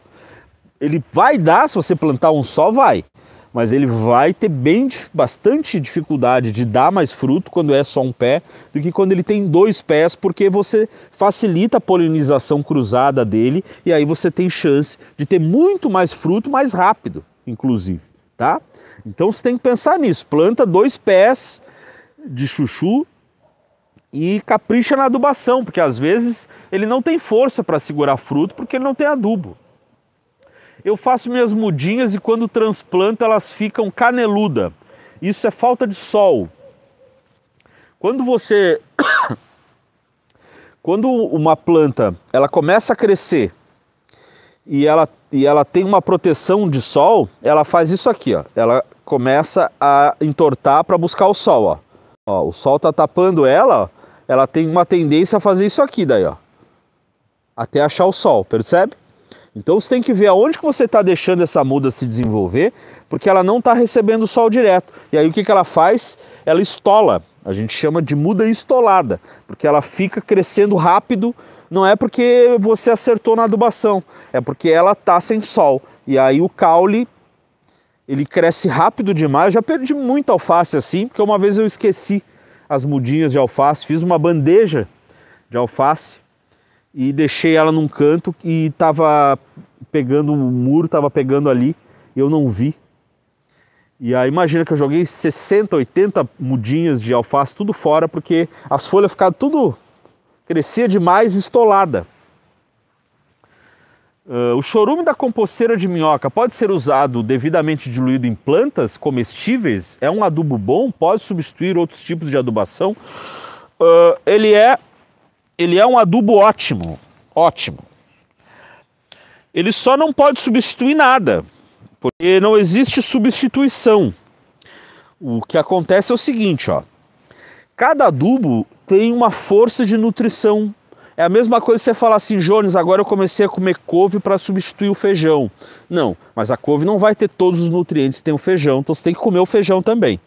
ele vai dar, se você plantar um só, vai. Mas ele vai ter bem, bastante dificuldade de dar mais fruto quando é só um pé do que quando ele tem dois pés, porque você facilita a polinização cruzada dele e aí você tem chance de ter muito mais fruto mais rápido, inclusive, tá? Então você tem que pensar nisso. Planta dois pés de chuchu e capricha na adubação, porque às vezes ele não tem força para segurar fruto porque ele não tem adubo. Eu faço minhas mudinhas e quando transplanta elas ficam caneluda. Isso é falta de sol. Quando você quando uma planta, ela começa a crescer e ela e ela tem uma proteção de sol, ela faz isso aqui, ó. Ela começa a entortar para buscar o sol, ó. ó. O sol tá tapando ela, ó. ela tem uma tendência a fazer isso aqui daí, ó. Até achar o sol, percebe? Então você tem que ver aonde que você está deixando essa muda se desenvolver, porque ela não está recebendo sol direto. E aí o que, que ela faz? Ela estola. A gente chama de muda estolada, porque ela fica crescendo rápido. Não é porque você acertou na adubação, é porque ela está sem sol. E aí o caule ele cresce rápido demais. Eu já perdi muita alface assim, porque uma vez eu esqueci as mudinhas de alface, fiz uma bandeja de alface e deixei ela num canto e estava pegando o um muro, estava pegando ali, eu não vi. E aí imagina que eu joguei 60, 80 mudinhas de alface tudo fora porque as folhas ficaram tudo crescia demais estolada. Uh, o chorume da composteira de minhoca pode ser usado devidamente diluído em plantas comestíveis? É um adubo bom? Pode substituir outros tipos de adubação? Uh, ele é ele é um adubo ótimo, ótimo. Ele só não pode substituir nada, porque não existe substituição. O que acontece é o seguinte, ó. Cada adubo tem uma força de nutrição. É a mesma coisa você falar assim, Jones, agora eu comecei a comer couve para substituir o feijão. Não, mas a couve não vai ter todos os nutrientes que tem o feijão, então você tem que comer o feijão também.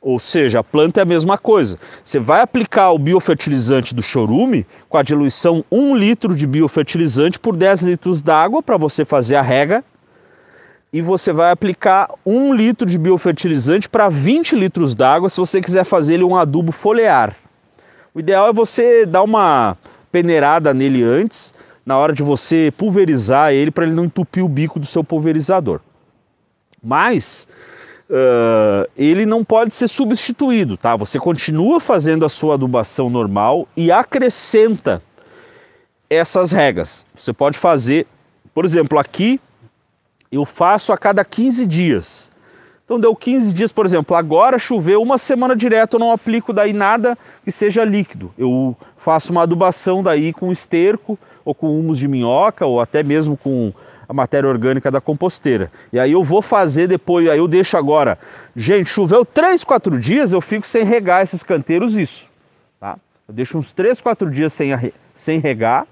Ou seja, a planta é a mesma coisa. Você vai aplicar o biofertilizante do chorume com a diluição 1 litro de biofertilizante por 10 litros d'água para você fazer a rega. E você vai aplicar 1 litro de biofertilizante para 20 litros d'água se você quiser fazer ele um adubo foliar. O ideal é você dar uma peneirada nele antes, na hora de você pulverizar ele, para ele não entupir o bico do seu pulverizador. Mas ah, ele não pode ser substituído, tá? Você continua fazendo a sua adubação normal e acrescenta essas regas. Você pode fazer, por exemplo, aqui eu faço a cada 15 dias. Então deu 15 dias, por exemplo, agora choveu uma semana direto, eu não aplico daí nada que seja líquido. Eu faço uma adubação daí com esterco ou com humus de minhoca ou até mesmo com a matéria orgânica da composteira. E aí eu vou fazer depois, aí eu deixo agora. Gente, choveu 3, 4 dias, eu fico sem regar esses canteiros isso. Tá? Eu deixo uns 3, 4 dias sem, sem regar,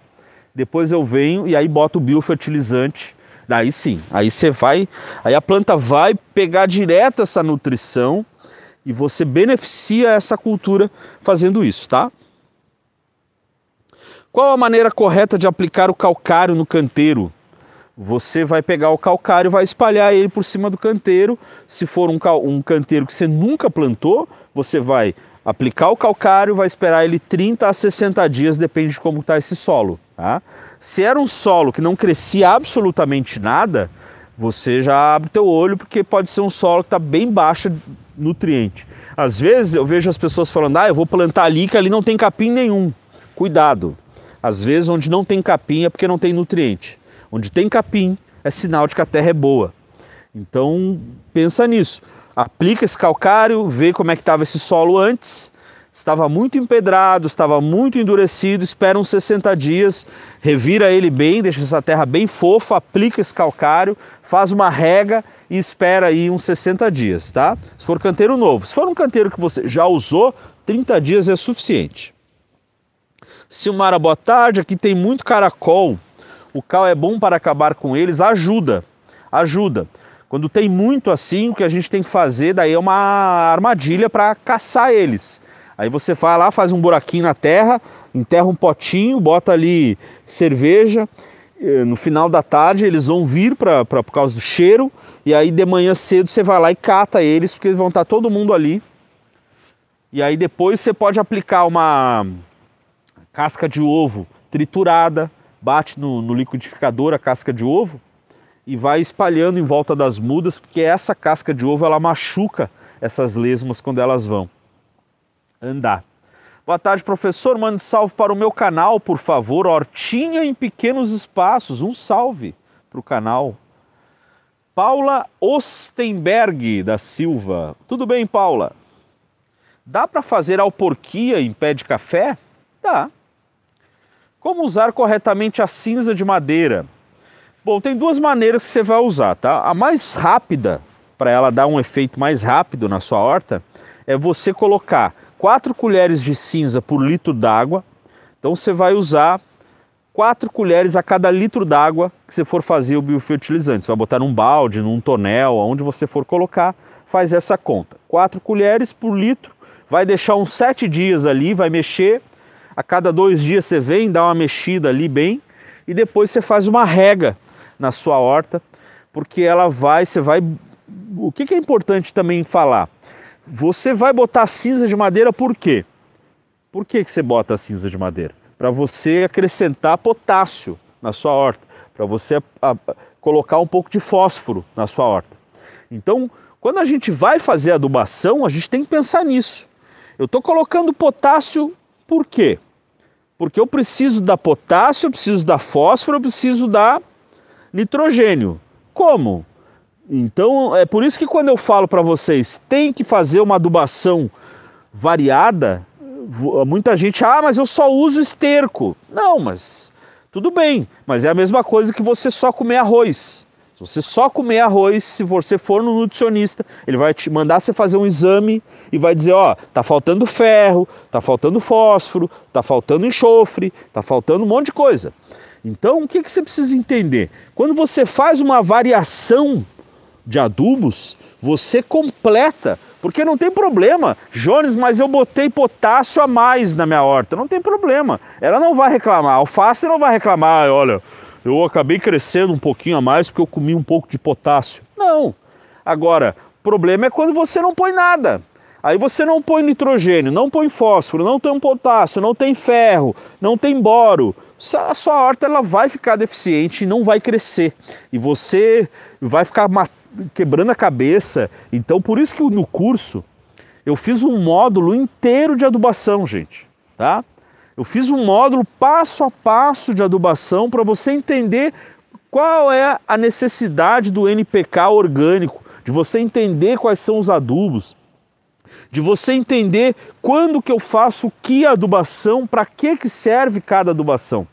depois eu venho e aí boto o biofertilizante. Daí sim, aí você vai, aí a planta vai pegar direto essa nutrição e você beneficia essa cultura fazendo isso, tá? Qual a maneira correta de aplicar o calcário no canteiro? Você vai pegar o calcário e vai espalhar ele por cima do canteiro. Se for um, um canteiro que você nunca plantou, você vai aplicar o calcário, vai esperar ele 30 a 60 dias, depende de como está esse solo. Tá? Se era um solo que não crescia absolutamente nada, você já abre teu olho porque pode ser um solo que está bem baixo nutriente. Às vezes eu vejo as pessoas falando, ah, eu vou plantar ali que ali não tem capim nenhum. Cuidado. Às vezes onde não tem capim é porque não tem nutriente. Onde tem capim é sinal de que a terra é boa. Então pensa nisso. Aplica esse calcário, vê como é que estava esse solo antes. Estava muito empedrado, estava muito endurecido, espera uns 60 dias, revira ele bem, deixa essa terra bem fofa, aplica esse calcário, faz uma rega e espera aí uns 60 dias, tá? Se for canteiro novo. Se for um canteiro que você já usou, 30 dias é suficiente. Silmara, boa tarde. Aqui tem muito caracol o cal é bom para acabar com eles, ajuda, ajuda. Quando tem muito assim, o que a gente tem que fazer daí é uma armadilha para caçar eles. Aí você vai lá, faz um buraquinho na terra, enterra um potinho, bota ali cerveja. Eh, no final da tarde eles vão vir pra, pra, por causa do cheiro, e aí de manhã cedo você vai lá e cata eles, porque eles vão estar tá todo mundo ali. E aí depois você pode aplicar uma casca de ovo triturada, bate no, no liquidificador a casca de ovo e vai espalhando em volta das mudas, porque essa casca de ovo ela machuca essas lesmas quando elas vão andar. Boa tarde, professor. Mande salve para o meu canal, por favor. Hortinha em pequenos espaços. Um salve para o canal. Paula Ostenberg da Silva. Tudo bem, Paula? Dá para fazer alporquia em pé de café? Dá. Como usar corretamente a cinza de madeira? Bom, tem duas maneiras que você vai usar, tá? A mais rápida, para ela dar um efeito mais rápido na sua horta, é você colocar 4 colheres de cinza por litro d'água. Então você vai usar 4 colheres a cada litro d'água que você for fazer o biofertilizante. Você vai botar num balde, num tonel, aonde você for colocar, faz essa conta. 4 colheres por litro, vai deixar uns 7 dias ali, vai mexer a cada dois dias você vem, dá uma mexida ali bem e depois você faz uma rega na sua horta, porque ela vai, você vai. O que, que é importante também falar? Você vai botar cinza de madeira por quê? Por que, que você bota a cinza de madeira? Para você acrescentar potássio na sua horta, para você a, a, colocar um pouco de fósforo na sua horta. Então, quando a gente vai fazer adubação, a gente tem que pensar nisso. Eu estou colocando potássio por quê? Porque eu preciso da potássio, eu preciso da fósforo, eu preciso da nitrogênio. Como? Então, é por isso que quando eu falo para vocês, tem que fazer uma adubação variada, muita gente, ah, mas eu só uso esterco. Não, mas tudo bem, mas é a mesma coisa que você só comer arroz. Se você só comer arroz, se você for no nutricionista, ele vai te mandar você fazer um exame e vai dizer, ó, tá faltando ferro, tá faltando fósforo, tá faltando enxofre, tá faltando um monte de coisa. Então, o que, que você precisa entender? Quando você faz uma variação de adubos, você completa, porque não tem problema. Jones, mas eu botei potássio a mais na minha horta. Não tem problema. Ela não vai reclamar. A alface não vai reclamar, olha, eu acabei crescendo um pouquinho a mais porque eu comi um pouco de potássio. Não. Agora, o problema é quando você não põe nada. Aí você não põe nitrogênio, não põe fósforo, não tem potássio, não tem ferro, não tem boro. A sua horta ela vai ficar deficiente e não vai crescer. E você vai ficar quebrando a cabeça. Então, por isso que no curso eu fiz um módulo inteiro de adubação, gente, tá? Eu fiz um módulo passo a passo de adubação para você entender qual é a necessidade do NPK orgânico, de você entender quais são os adubos, de você entender quando que eu faço que adubação, para que que serve cada adubação.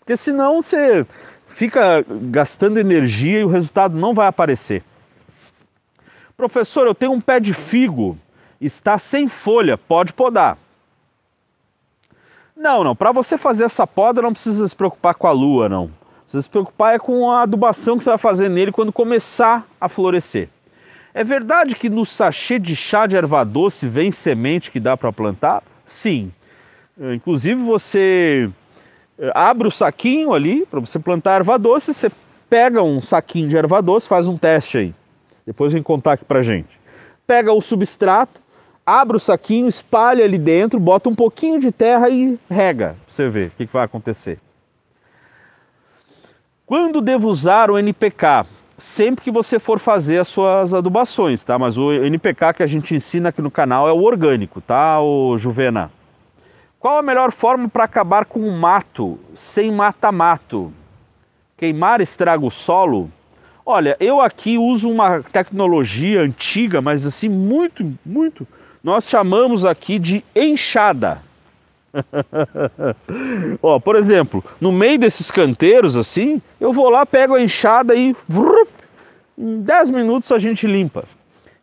Porque senão você fica gastando energia e o resultado não vai aparecer. Professor, eu tenho um pé de figo, está sem folha, pode podar. Não, não. Para você fazer essa poda, não precisa se preocupar com a lua, não. Precisa se preocupar é com a adubação que você vai fazer nele quando começar a florescer. É verdade que no sachê de chá de erva doce vem semente que dá para plantar? Sim. Eh, inclusive você eh, abre o saquinho ali para você plantar erva doce, você pega um saquinho de erva doce, faz um teste aí. Depois vem contar aqui para gente. Pega o substrato, abre o saquinho, espalha ali dentro, bota um pouquinho de terra e rega, pra você ver o que, que vai acontecer. Quando devo usar o NPK? Sempre que você for fazer as suas adubações, tá? Mas o NPK que a gente ensina aqui no canal é o orgânico, tá, o Juvena? Qual a melhor forma para acabar com o mato, sem mata-mato? Queimar estraga o solo? Olha, eu aqui uso uma tecnologia antiga, mas assim, muito, muito nós chamamos aqui de enxada. Ó, por exemplo, no meio desses canteiros assim, eu vou lá, pego a enxada e vrup, em 10 minutos a gente limpa.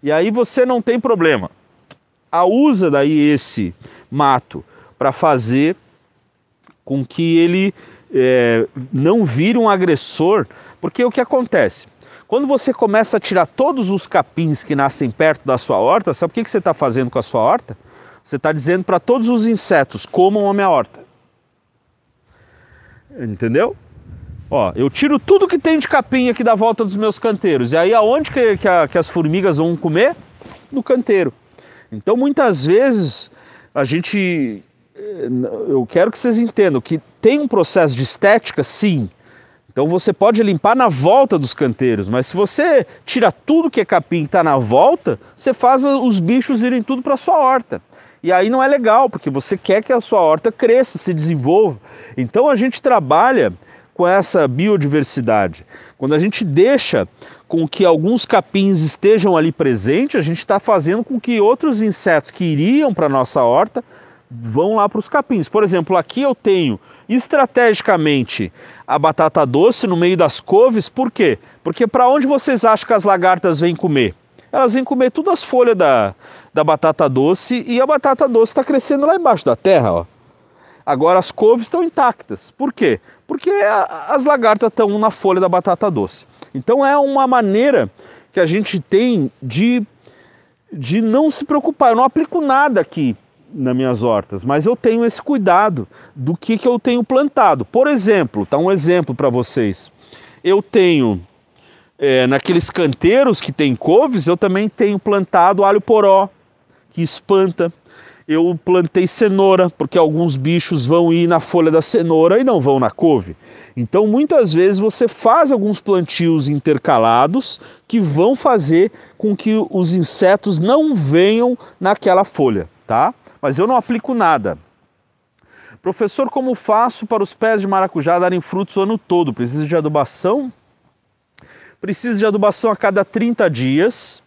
E aí você não tem problema. A usa daí esse mato para fazer com que ele é, não vire um agressor, porque o que acontece? Quando você começa a tirar todos os capins que nascem perto da sua horta, sabe o que, que você está fazendo com a sua horta? Você está dizendo para todos os insetos: comam a minha horta. Entendeu? Ó, eu tiro tudo que tem de capim aqui da volta dos meus canteiros. E aí, aonde que, que, a, que as formigas vão comer? No canteiro. Então, muitas vezes, a gente. Eh, eu quero que vocês entendam que tem um processo de estética, sim então você pode limpar na volta dos canteiros, mas se você tira tudo que é capim e está na volta, você faz os bichos irem tudo para a sua horta. E aí não é legal, porque você quer que a sua horta cresça, se desenvolva. Então a gente trabalha com essa biodiversidade. Quando a gente deixa com que alguns capins estejam ali presentes, a gente está fazendo com que outros insetos que iriam para a nossa horta vão lá para os capins. Por exemplo, aqui eu tenho estrategicamente a batata doce no meio das couves, por quê? Porque para onde vocês acham que as lagartas vêm comer? Elas vêm comer todas as folhas da, da batata doce e a batata doce está crescendo lá embaixo da terra. Ó. Agora as couves estão intactas. Por quê? Porque a, as lagartas estão na folha da batata doce. Então é uma maneira que a gente tem de, de não se preocupar. Eu não aplico nada aqui nas minhas hortas, mas eu tenho esse cuidado do que, que eu tenho plantado. Por exemplo, tá um exemplo para vocês. Eu tenho é, naqueles canteiros que tem couves, eu também tenho plantado alho poró, que espanta. Eu plantei cenoura, porque alguns bichos vão ir na folha da cenoura e não vão na couve. Então, muitas vezes você faz alguns plantios intercalados que vão fazer com que os insetos não venham naquela folha, tá? mas eu não aplico nada. Professor, como faço para os pés de maracujá darem frutos o ano todo? Precisa de adubação? Precisa de adubação a cada 30 dias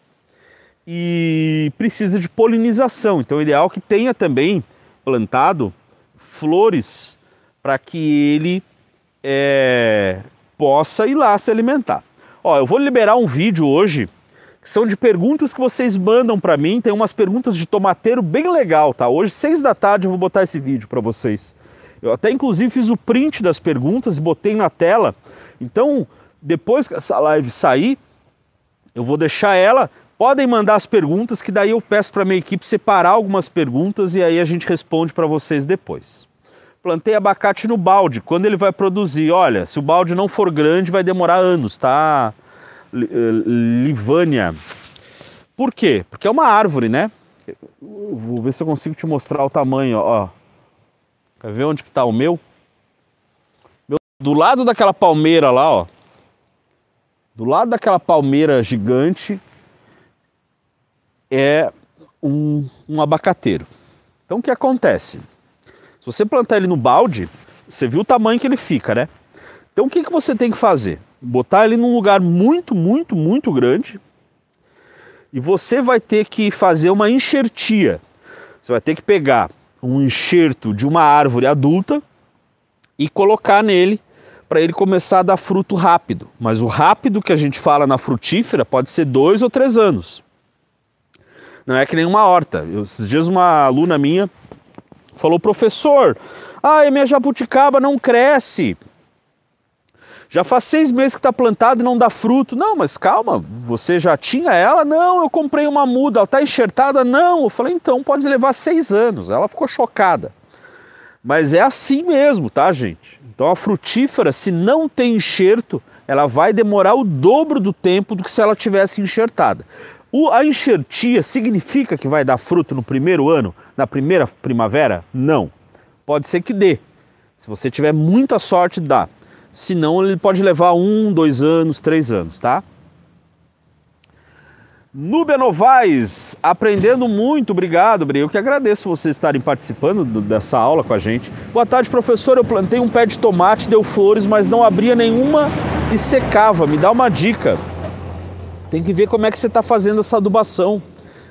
e precisa de polinização. Então, é ideal que tenha também plantado flores para que ele é, possa ir lá se alimentar. Ó, eu vou liberar um vídeo hoje são de perguntas que vocês mandam para mim. Tem umas perguntas de tomateiro bem legal, tá? Hoje, seis da tarde, eu vou botar esse vídeo para vocês. Eu até, inclusive, fiz o print das perguntas e botei na tela. Então, depois que essa live sair, eu vou deixar ela. Podem mandar as perguntas, que daí eu peço para minha equipe separar algumas perguntas e aí a gente responde para vocês depois. Plantei abacate no balde. Quando ele vai produzir? Olha, se o balde não for grande, vai demorar anos, tá? Eh, Livânia. Por quê? Porque é uma árvore, né? Vou ver se eu consigo te mostrar o tamanho, ó. Quer ver onde que tá o meu? meu? Do lado daquela palmeira lá, ó. Do lado daquela palmeira gigante é um, um abacateiro. Então o que acontece? Se você plantar ele no balde, você viu o tamanho que ele fica, né? Então o que, que você tem que fazer? botar ele num lugar muito, muito, muito grande e você vai ter que fazer uma enxertia. Você vai ter que pegar um enxerto de uma árvore adulta e colocar nele para ele começar a dar fruto rápido. Mas o rápido que a gente fala na frutífera pode ser dois ou três anos. Não é que nem uma horta. Eu, esses dias uma aluna minha falou, professor, ah, minha jabuticaba não cresce. Já faz seis meses que está plantado e não dá fruto. Não, mas calma, você já tinha ela? Não, eu comprei uma muda, ela está enxertada? Não. Eu falei, então pode levar seis anos. Ela ficou chocada. Mas é assim mesmo, tá, gente? Então a frutífera, se não tem enxerto, ela vai demorar o dobro do tempo do que se ela tivesse enxertada. O, a enxertia significa que vai dar fruto no primeiro ano, na primeira primavera? Não. Pode ser que dê. Se você tiver muita sorte, dá senão ele pode levar um, dois anos, três anos, tá? Núbia Novaes, aprendendo muito, obrigado, Bri. Eu que agradeço vocês estarem participando do, dessa aula com a gente. Boa tarde, professor. Eu plantei um pé de tomate, deu flores, mas não abria nenhuma e secava. Me dá uma dica. Tem que ver como é que você está fazendo essa adubação.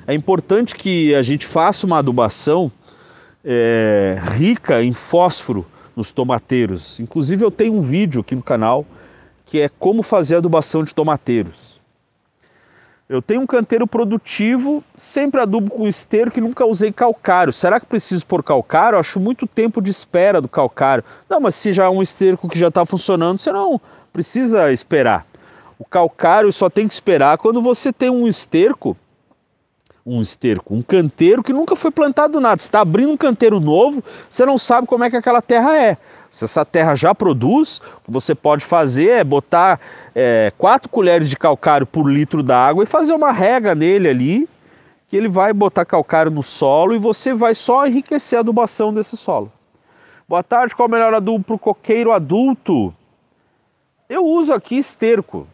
É importante que a gente faça uma adubação é, rica em fósforo nos tomateiros. Inclusive eu tenho um vídeo aqui no canal que é como fazer adubação de tomateiros. Eu tenho um canteiro produtivo, sempre adubo com esterco que nunca usei calcário. Será que preciso pôr calcário? Eu acho muito tempo de espera do calcário. Não, mas se já é um esterco que já está funcionando, você não precisa esperar. O calcário só tem que esperar quando você tem um esterco um esterco, um canteiro que nunca foi plantado nada. Você está abrindo um canteiro novo, você não sabe como é que aquela terra é. Se essa terra já produz, o que você pode fazer é botar é, quatro colheres de calcário por litro d'água e fazer uma rega nele ali, que ele vai botar calcário no solo e você vai só enriquecer a adubação desse solo. Boa tarde, qual é o melhor adubo para o coqueiro adulto? Eu uso aqui esterco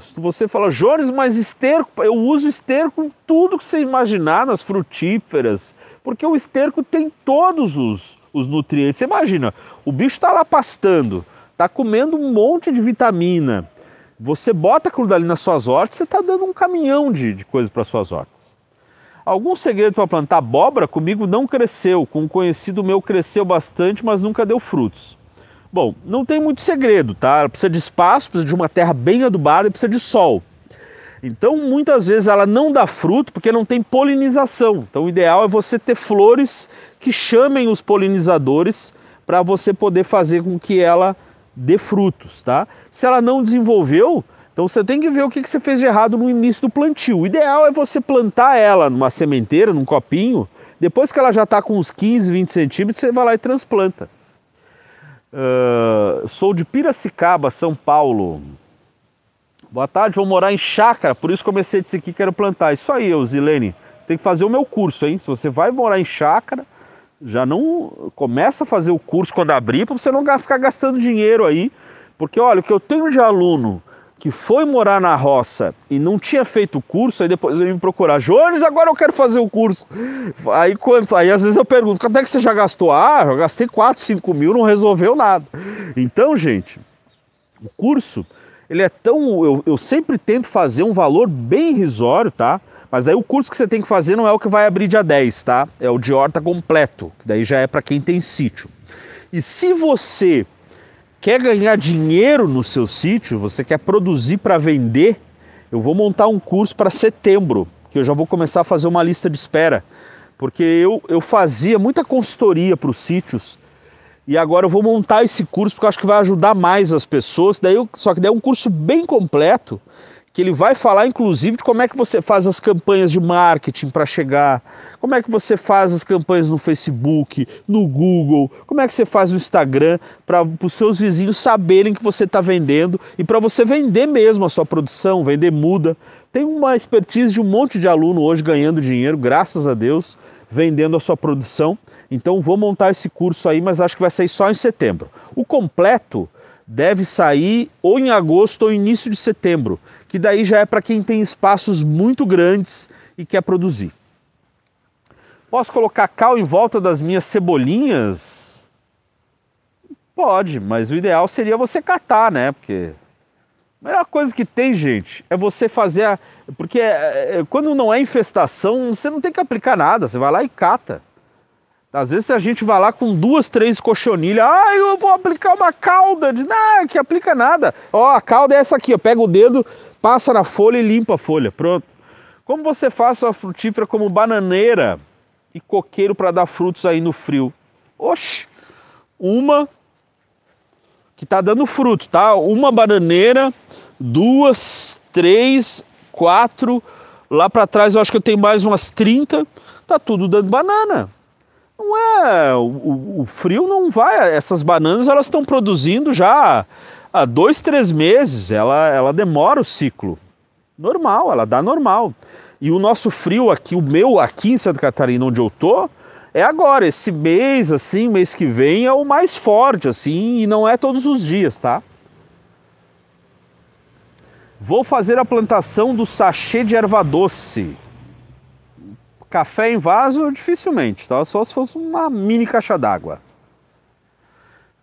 se você fala, Jones, mas esterco, eu uso esterco em tudo que você imaginar, nas frutíferas, porque o esterco tem todos os, os nutrientes. Você imagina, o bicho está lá pastando, está comendo um monte de vitamina. Você bota aquilo dali nas suas hortas, você está dando um caminhão de, de coisa para suas hortas. Algum segredo para plantar abóbora comigo não cresceu, com um conhecido meu cresceu bastante, mas nunca deu frutos. Bom, não tem muito segredo, tá? Ela precisa de espaço, precisa de uma terra bem adubada e precisa de sol. Então, muitas vezes ela não dá fruto porque não tem polinização. Então, o ideal é você ter flores que chamem os polinizadores para você poder fazer com que ela dê frutos, tá? Se ela não desenvolveu, então você tem que ver o que você fez de errado no início do plantio. O ideal é você plantar ela numa sementeira, num copinho. Depois que ela já está com uns 15, 20 centímetros, você vai lá e transplanta. Uh, sou de Piracicaba, São Paulo. Boa tarde, vou morar em chácara, por isso comecei a dizer que quero plantar. Isso aí, Zilene. Você tem que fazer o meu curso, hein? Se você vai morar em chácara, já não começa a fazer o curso quando abrir, para você não ficar gastando dinheiro aí. Porque olha, o que eu tenho de aluno que foi morar na roça e não tinha feito o curso, aí depois eu me procurar, Jones, agora eu quero fazer o curso. Aí, quanto, aí às vezes eu pergunto, quanto é que você já gastou? Ah, eu gastei 4, 5 mil, não resolveu nada. Então, gente, o curso, ele é tão. Eu, eu sempre tento fazer um valor bem irrisório, tá? Mas aí o curso que você tem que fazer não é o que vai abrir dia 10, tá? É o de horta completo, que daí já é para quem tem sítio. E se você quer ganhar dinheiro no seu sítio, você quer produzir para vender, eu vou montar um curso para setembro, que eu já vou começar a fazer uma lista de espera, porque eu, eu fazia muita consultoria para os sítios e agora eu vou montar esse curso porque eu acho que vai ajudar mais as pessoas. Daí eu, só que daí é um curso bem completo que ele vai falar inclusive de como é que você faz as campanhas de marketing para chegar, como é que você faz as campanhas no Facebook, no Google, como é que você faz no Instagram para os seus vizinhos saberem que você está vendendo e para você vender mesmo a sua produção, vender muda. Tem uma expertise de um monte de aluno hoje ganhando dinheiro, graças a Deus, vendendo a sua produção. Então vou montar esse curso aí, mas acho que vai sair só em setembro. O completo deve sair ou em agosto ou início de setembro, que daí já é para quem tem espaços muito grandes e quer produzir. Posso colocar cal em volta das minhas cebolinhas? Pode, mas o ideal seria você catar, né? Porque a melhor coisa que tem, gente, é você fazer a... Porque é, é, quando não é infestação, você não tem que aplicar nada, você vai lá e cata. Às vezes a gente vai lá com duas, três cochonilhas, ah, eu vou aplicar uma calda, de não que aplica nada. Ó, a calda é essa aqui, ó, pega o dedo, passa na folha e limpa a folha, pronto. Como você faz uma frutífera como bananeira e coqueiro para dar frutos aí no frio? Oxe, uma que tá dando fruto, tá? Uma bananeira, duas, três, quatro, lá para trás eu acho que eu tenho mais umas 30, tá tudo dando banana não é. O, o frio não vai. Essas bananas elas estão produzindo já há dois, três meses. Ela, ela demora o ciclo. Normal, ela dá normal. E o nosso frio aqui, o meu aqui em Santa Catarina, onde eu tô, é agora. Esse mês, assim, mês que vem é o mais forte, assim, e não é todos os dias, tá? Vou fazer a plantação do sachê de erva doce. Café em vaso, dificilmente, tá? Só se fosse uma mini caixa d'água.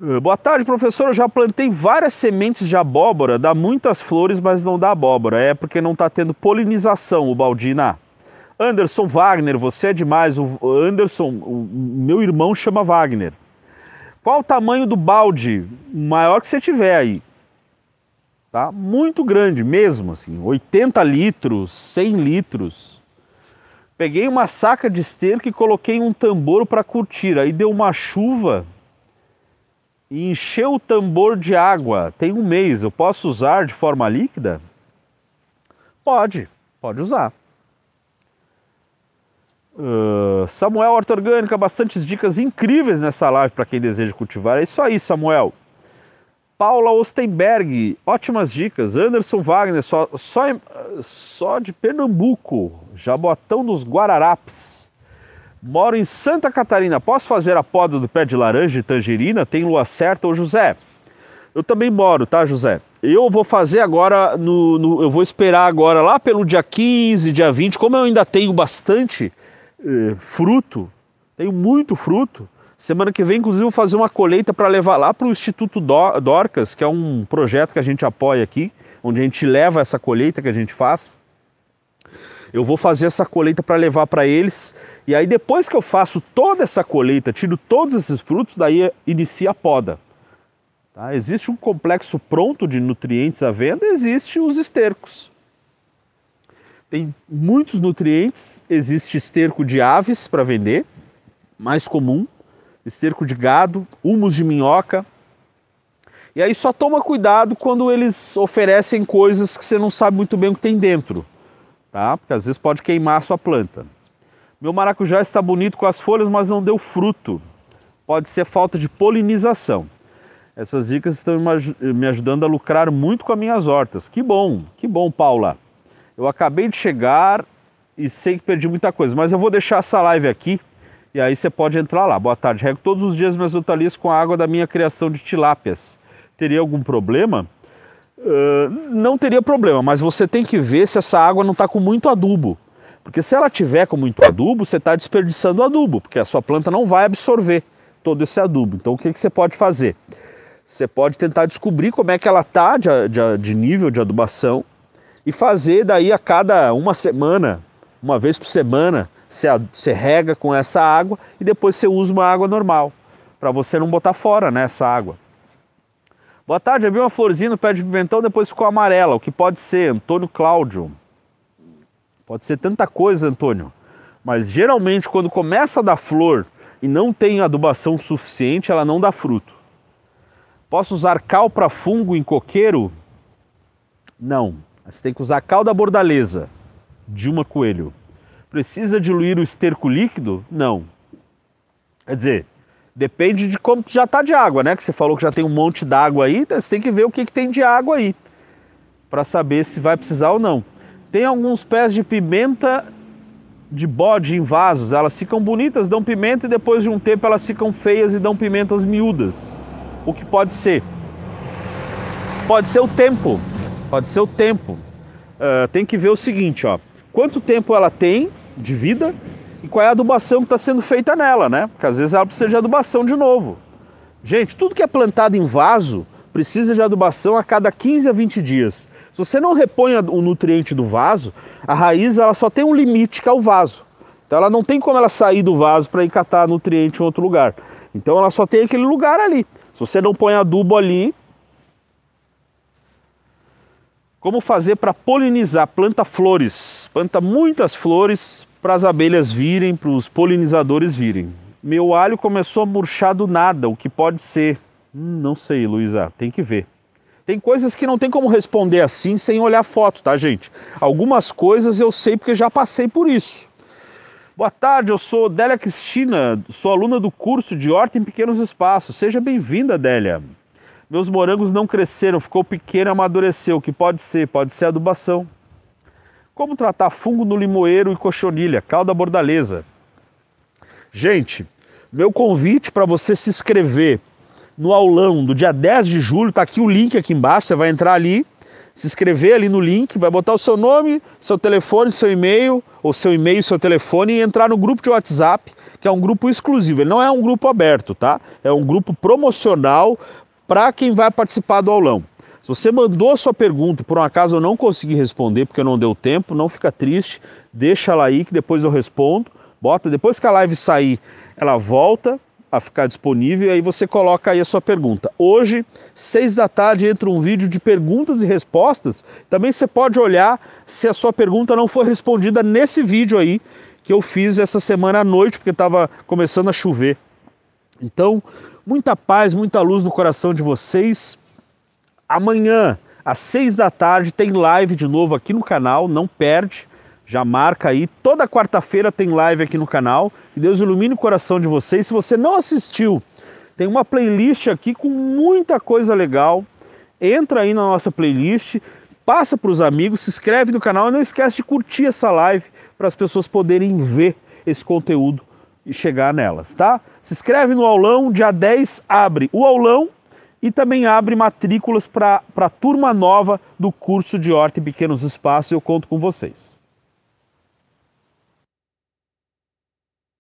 Eh, boa tarde, professor. Eu já plantei várias sementes de abóbora, dá muitas flores, mas não dá abóbora. É porque não está tendo polinização, o Baldina. Ah, Anderson Wagner, você é demais. O Anderson, o meu irmão chama Wagner. Qual o tamanho do balde? Maior que você tiver aí. Tá? Muito grande mesmo, assim, 80 litros, 100 litros. Peguei uma saca de esterco e coloquei um tambor para curtir. Aí deu uma chuva e encheu o tambor de água. Tem um mês. Eu posso usar de forma líquida? Pode, pode usar. Uh, Samuel Horta Orgânica, bastantes dicas incríveis nessa live para quem deseja cultivar. É isso aí, Samuel. Paula Ostenberg, ótimas dicas. Anderson Wagner, só, só, só de Pernambuco, Jabotão dos Guararapes. Moro em Santa Catarina. Posso fazer a poda do pé de laranja e tangerina? Tem lua certa ou José? Eu também moro, tá, José? Eu vou fazer agora, no, no, eu vou esperar agora lá pelo dia 15, dia 20. Como eu ainda tenho bastante eh, fruto, tenho muito fruto, Semana que vem, inclusive, vou fazer uma colheita para levar lá para o Instituto Dorcas, que é um projeto que a gente apoia aqui, onde a gente leva essa colheita que a gente faz. Eu vou fazer essa colheita para levar para eles. E aí, depois que eu faço toda essa colheita, tiro todos esses frutos, daí inicia a poda. Tá? Existe um complexo pronto de nutrientes à venda, existem os estercos. Tem muitos nutrientes, existe esterco de aves para vender, mais comum, esterco de gado, humus de minhoca. E aí só toma cuidado quando eles oferecem coisas que você não sabe muito bem o que tem dentro, tá? Porque às vezes pode queimar a sua planta. Meu maracujá está bonito com as folhas, mas não deu fruto. Pode ser falta de polinização. Essas dicas estão me ajudando a lucrar muito com as minhas hortas. Que bom, que bom, Paula. Eu acabei de chegar e sei que perdi muita coisa, mas eu vou deixar essa live aqui e aí você pode entrar lá. Boa tarde, rego todos os dias minhas hortaliças com a água da minha criação de tilápias. Teria algum problema? Uh, não teria problema, mas você tem que ver se essa água não está com muito adubo. Porque se ela tiver com muito adubo, você está desperdiçando adubo, porque a sua planta não vai absorver todo esse adubo. Então o que, que você pode fazer? Você pode tentar descobrir como é que ela está de, de, de nível de adubação e fazer daí a cada uma semana, uma vez por semana, você, você rega com essa água e depois você usa uma água normal, para você não botar fora né, essa água. Boa tarde, Vi uma florzinha no pé de pimentão, depois ficou amarela. O que pode ser, Antônio Cláudio? Pode ser tanta coisa, Antônio. Mas geralmente, quando começa a dar flor e não tem adubação suficiente, ela não dá fruto. Posso usar cal para fungo em coqueiro? Não. Você tem que usar cal da bordaleza de uma coelho. Precisa diluir o esterco líquido? Não. Quer dizer, depende de como já está de água, né? Que você falou que já tem um monte d'água aí, então você tem que ver o que, que tem de água aí para saber se vai precisar ou não. Tem alguns pés de pimenta de bode em vasos, elas ficam bonitas, dão pimenta e depois de um tempo elas ficam feias e dão pimentas miúdas. O que pode ser? Pode ser o tempo. Pode ser o tempo. Uh, tem que ver o seguinte, ó. Quanto tempo ela tem de vida e qual é a adubação que está sendo feita nela, né? Porque às vezes ela precisa de adubação de novo. Gente, tudo que é plantado em vaso precisa de adubação a cada 15 a 20 dias. Se você não repõe o nutriente do vaso, a raiz ela só tem um limite que é o vaso. Então ela não tem como ela sair do vaso para ir catar nutriente em outro lugar. Então ela só tem aquele lugar ali. Se você não põe adubo ali, como fazer para polinizar planta flores, planta muitas flores para as abelhas virem, para os polinizadores virem. Meu alho começou a murchar do nada, o que pode ser? Hum, não sei, Luísa, tem que ver. Tem coisas que não tem como responder assim sem olhar foto, tá, gente? Algumas coisas eu sei porque já passei por isso. Boa tarde, eu sou Délia Cristina, sou aluna do curso de Horta em Pequenos Espaços. Seja bem-vinda, Délia. Meus morangos não cresceram, ficou pequeno, amadureceu. O que pode ser? Pode ser adubação. Como tratar fungo no limoeiro e cochonilha, calda bordaleza. Gente, meu convite para você se inscrever no aulão do dia 10 de julho, tá aqui o link aqui embaixo, você vai entrar ali, se inscrever ali no link, vai botar o seu nome, seu telefone, seu e-mail, ou seu e-mail, seu telefone e entrar no grupo de WhatsApp, que é um grupo exclusivo. Ele não é um grupo aberto, tá? É um grupo promocional para quem vai participar do aulão. Se você mandou a sua pergunta, por um acaso eu não consegui responder porque não deu tempo, não fica triste, deixa ela aí que depois eu respondo. Bota, depois que a live sair, ela volta a ficar disponível e aí você coloca aí a sua pergunta. Hoje, seis da tarde, entra um vídeo de perguntas e respostas. Também você pode olhar se a sua pergunta não foi respondida nesse vídeo aí que eu fiz essa semana à noite, porque estava começando a chover. Então, Muita paz, muita luz no coração de vocês. Amanhã, às seis da tarde, tem live de novo aqui no canal, não perde. Já marca aí. Toda quarta-feira tem live aqui no canal. Que Deus ilumine o coração de vocês. Se você não assistiu, tem uma playlist aqui com muita coisa legal. Entra aí na nossa playlist, passa para os amigos, se inscreve no canal e não esquece de curtir essa live para as pessoas poderem ver esse conteúdo e chegar nelas, tá? Se inscreve no aulão, dia 10 abre o aulão e também abre matrículas para a turma nova do curso de horta e pequenos espaços. Eu conto com vocês.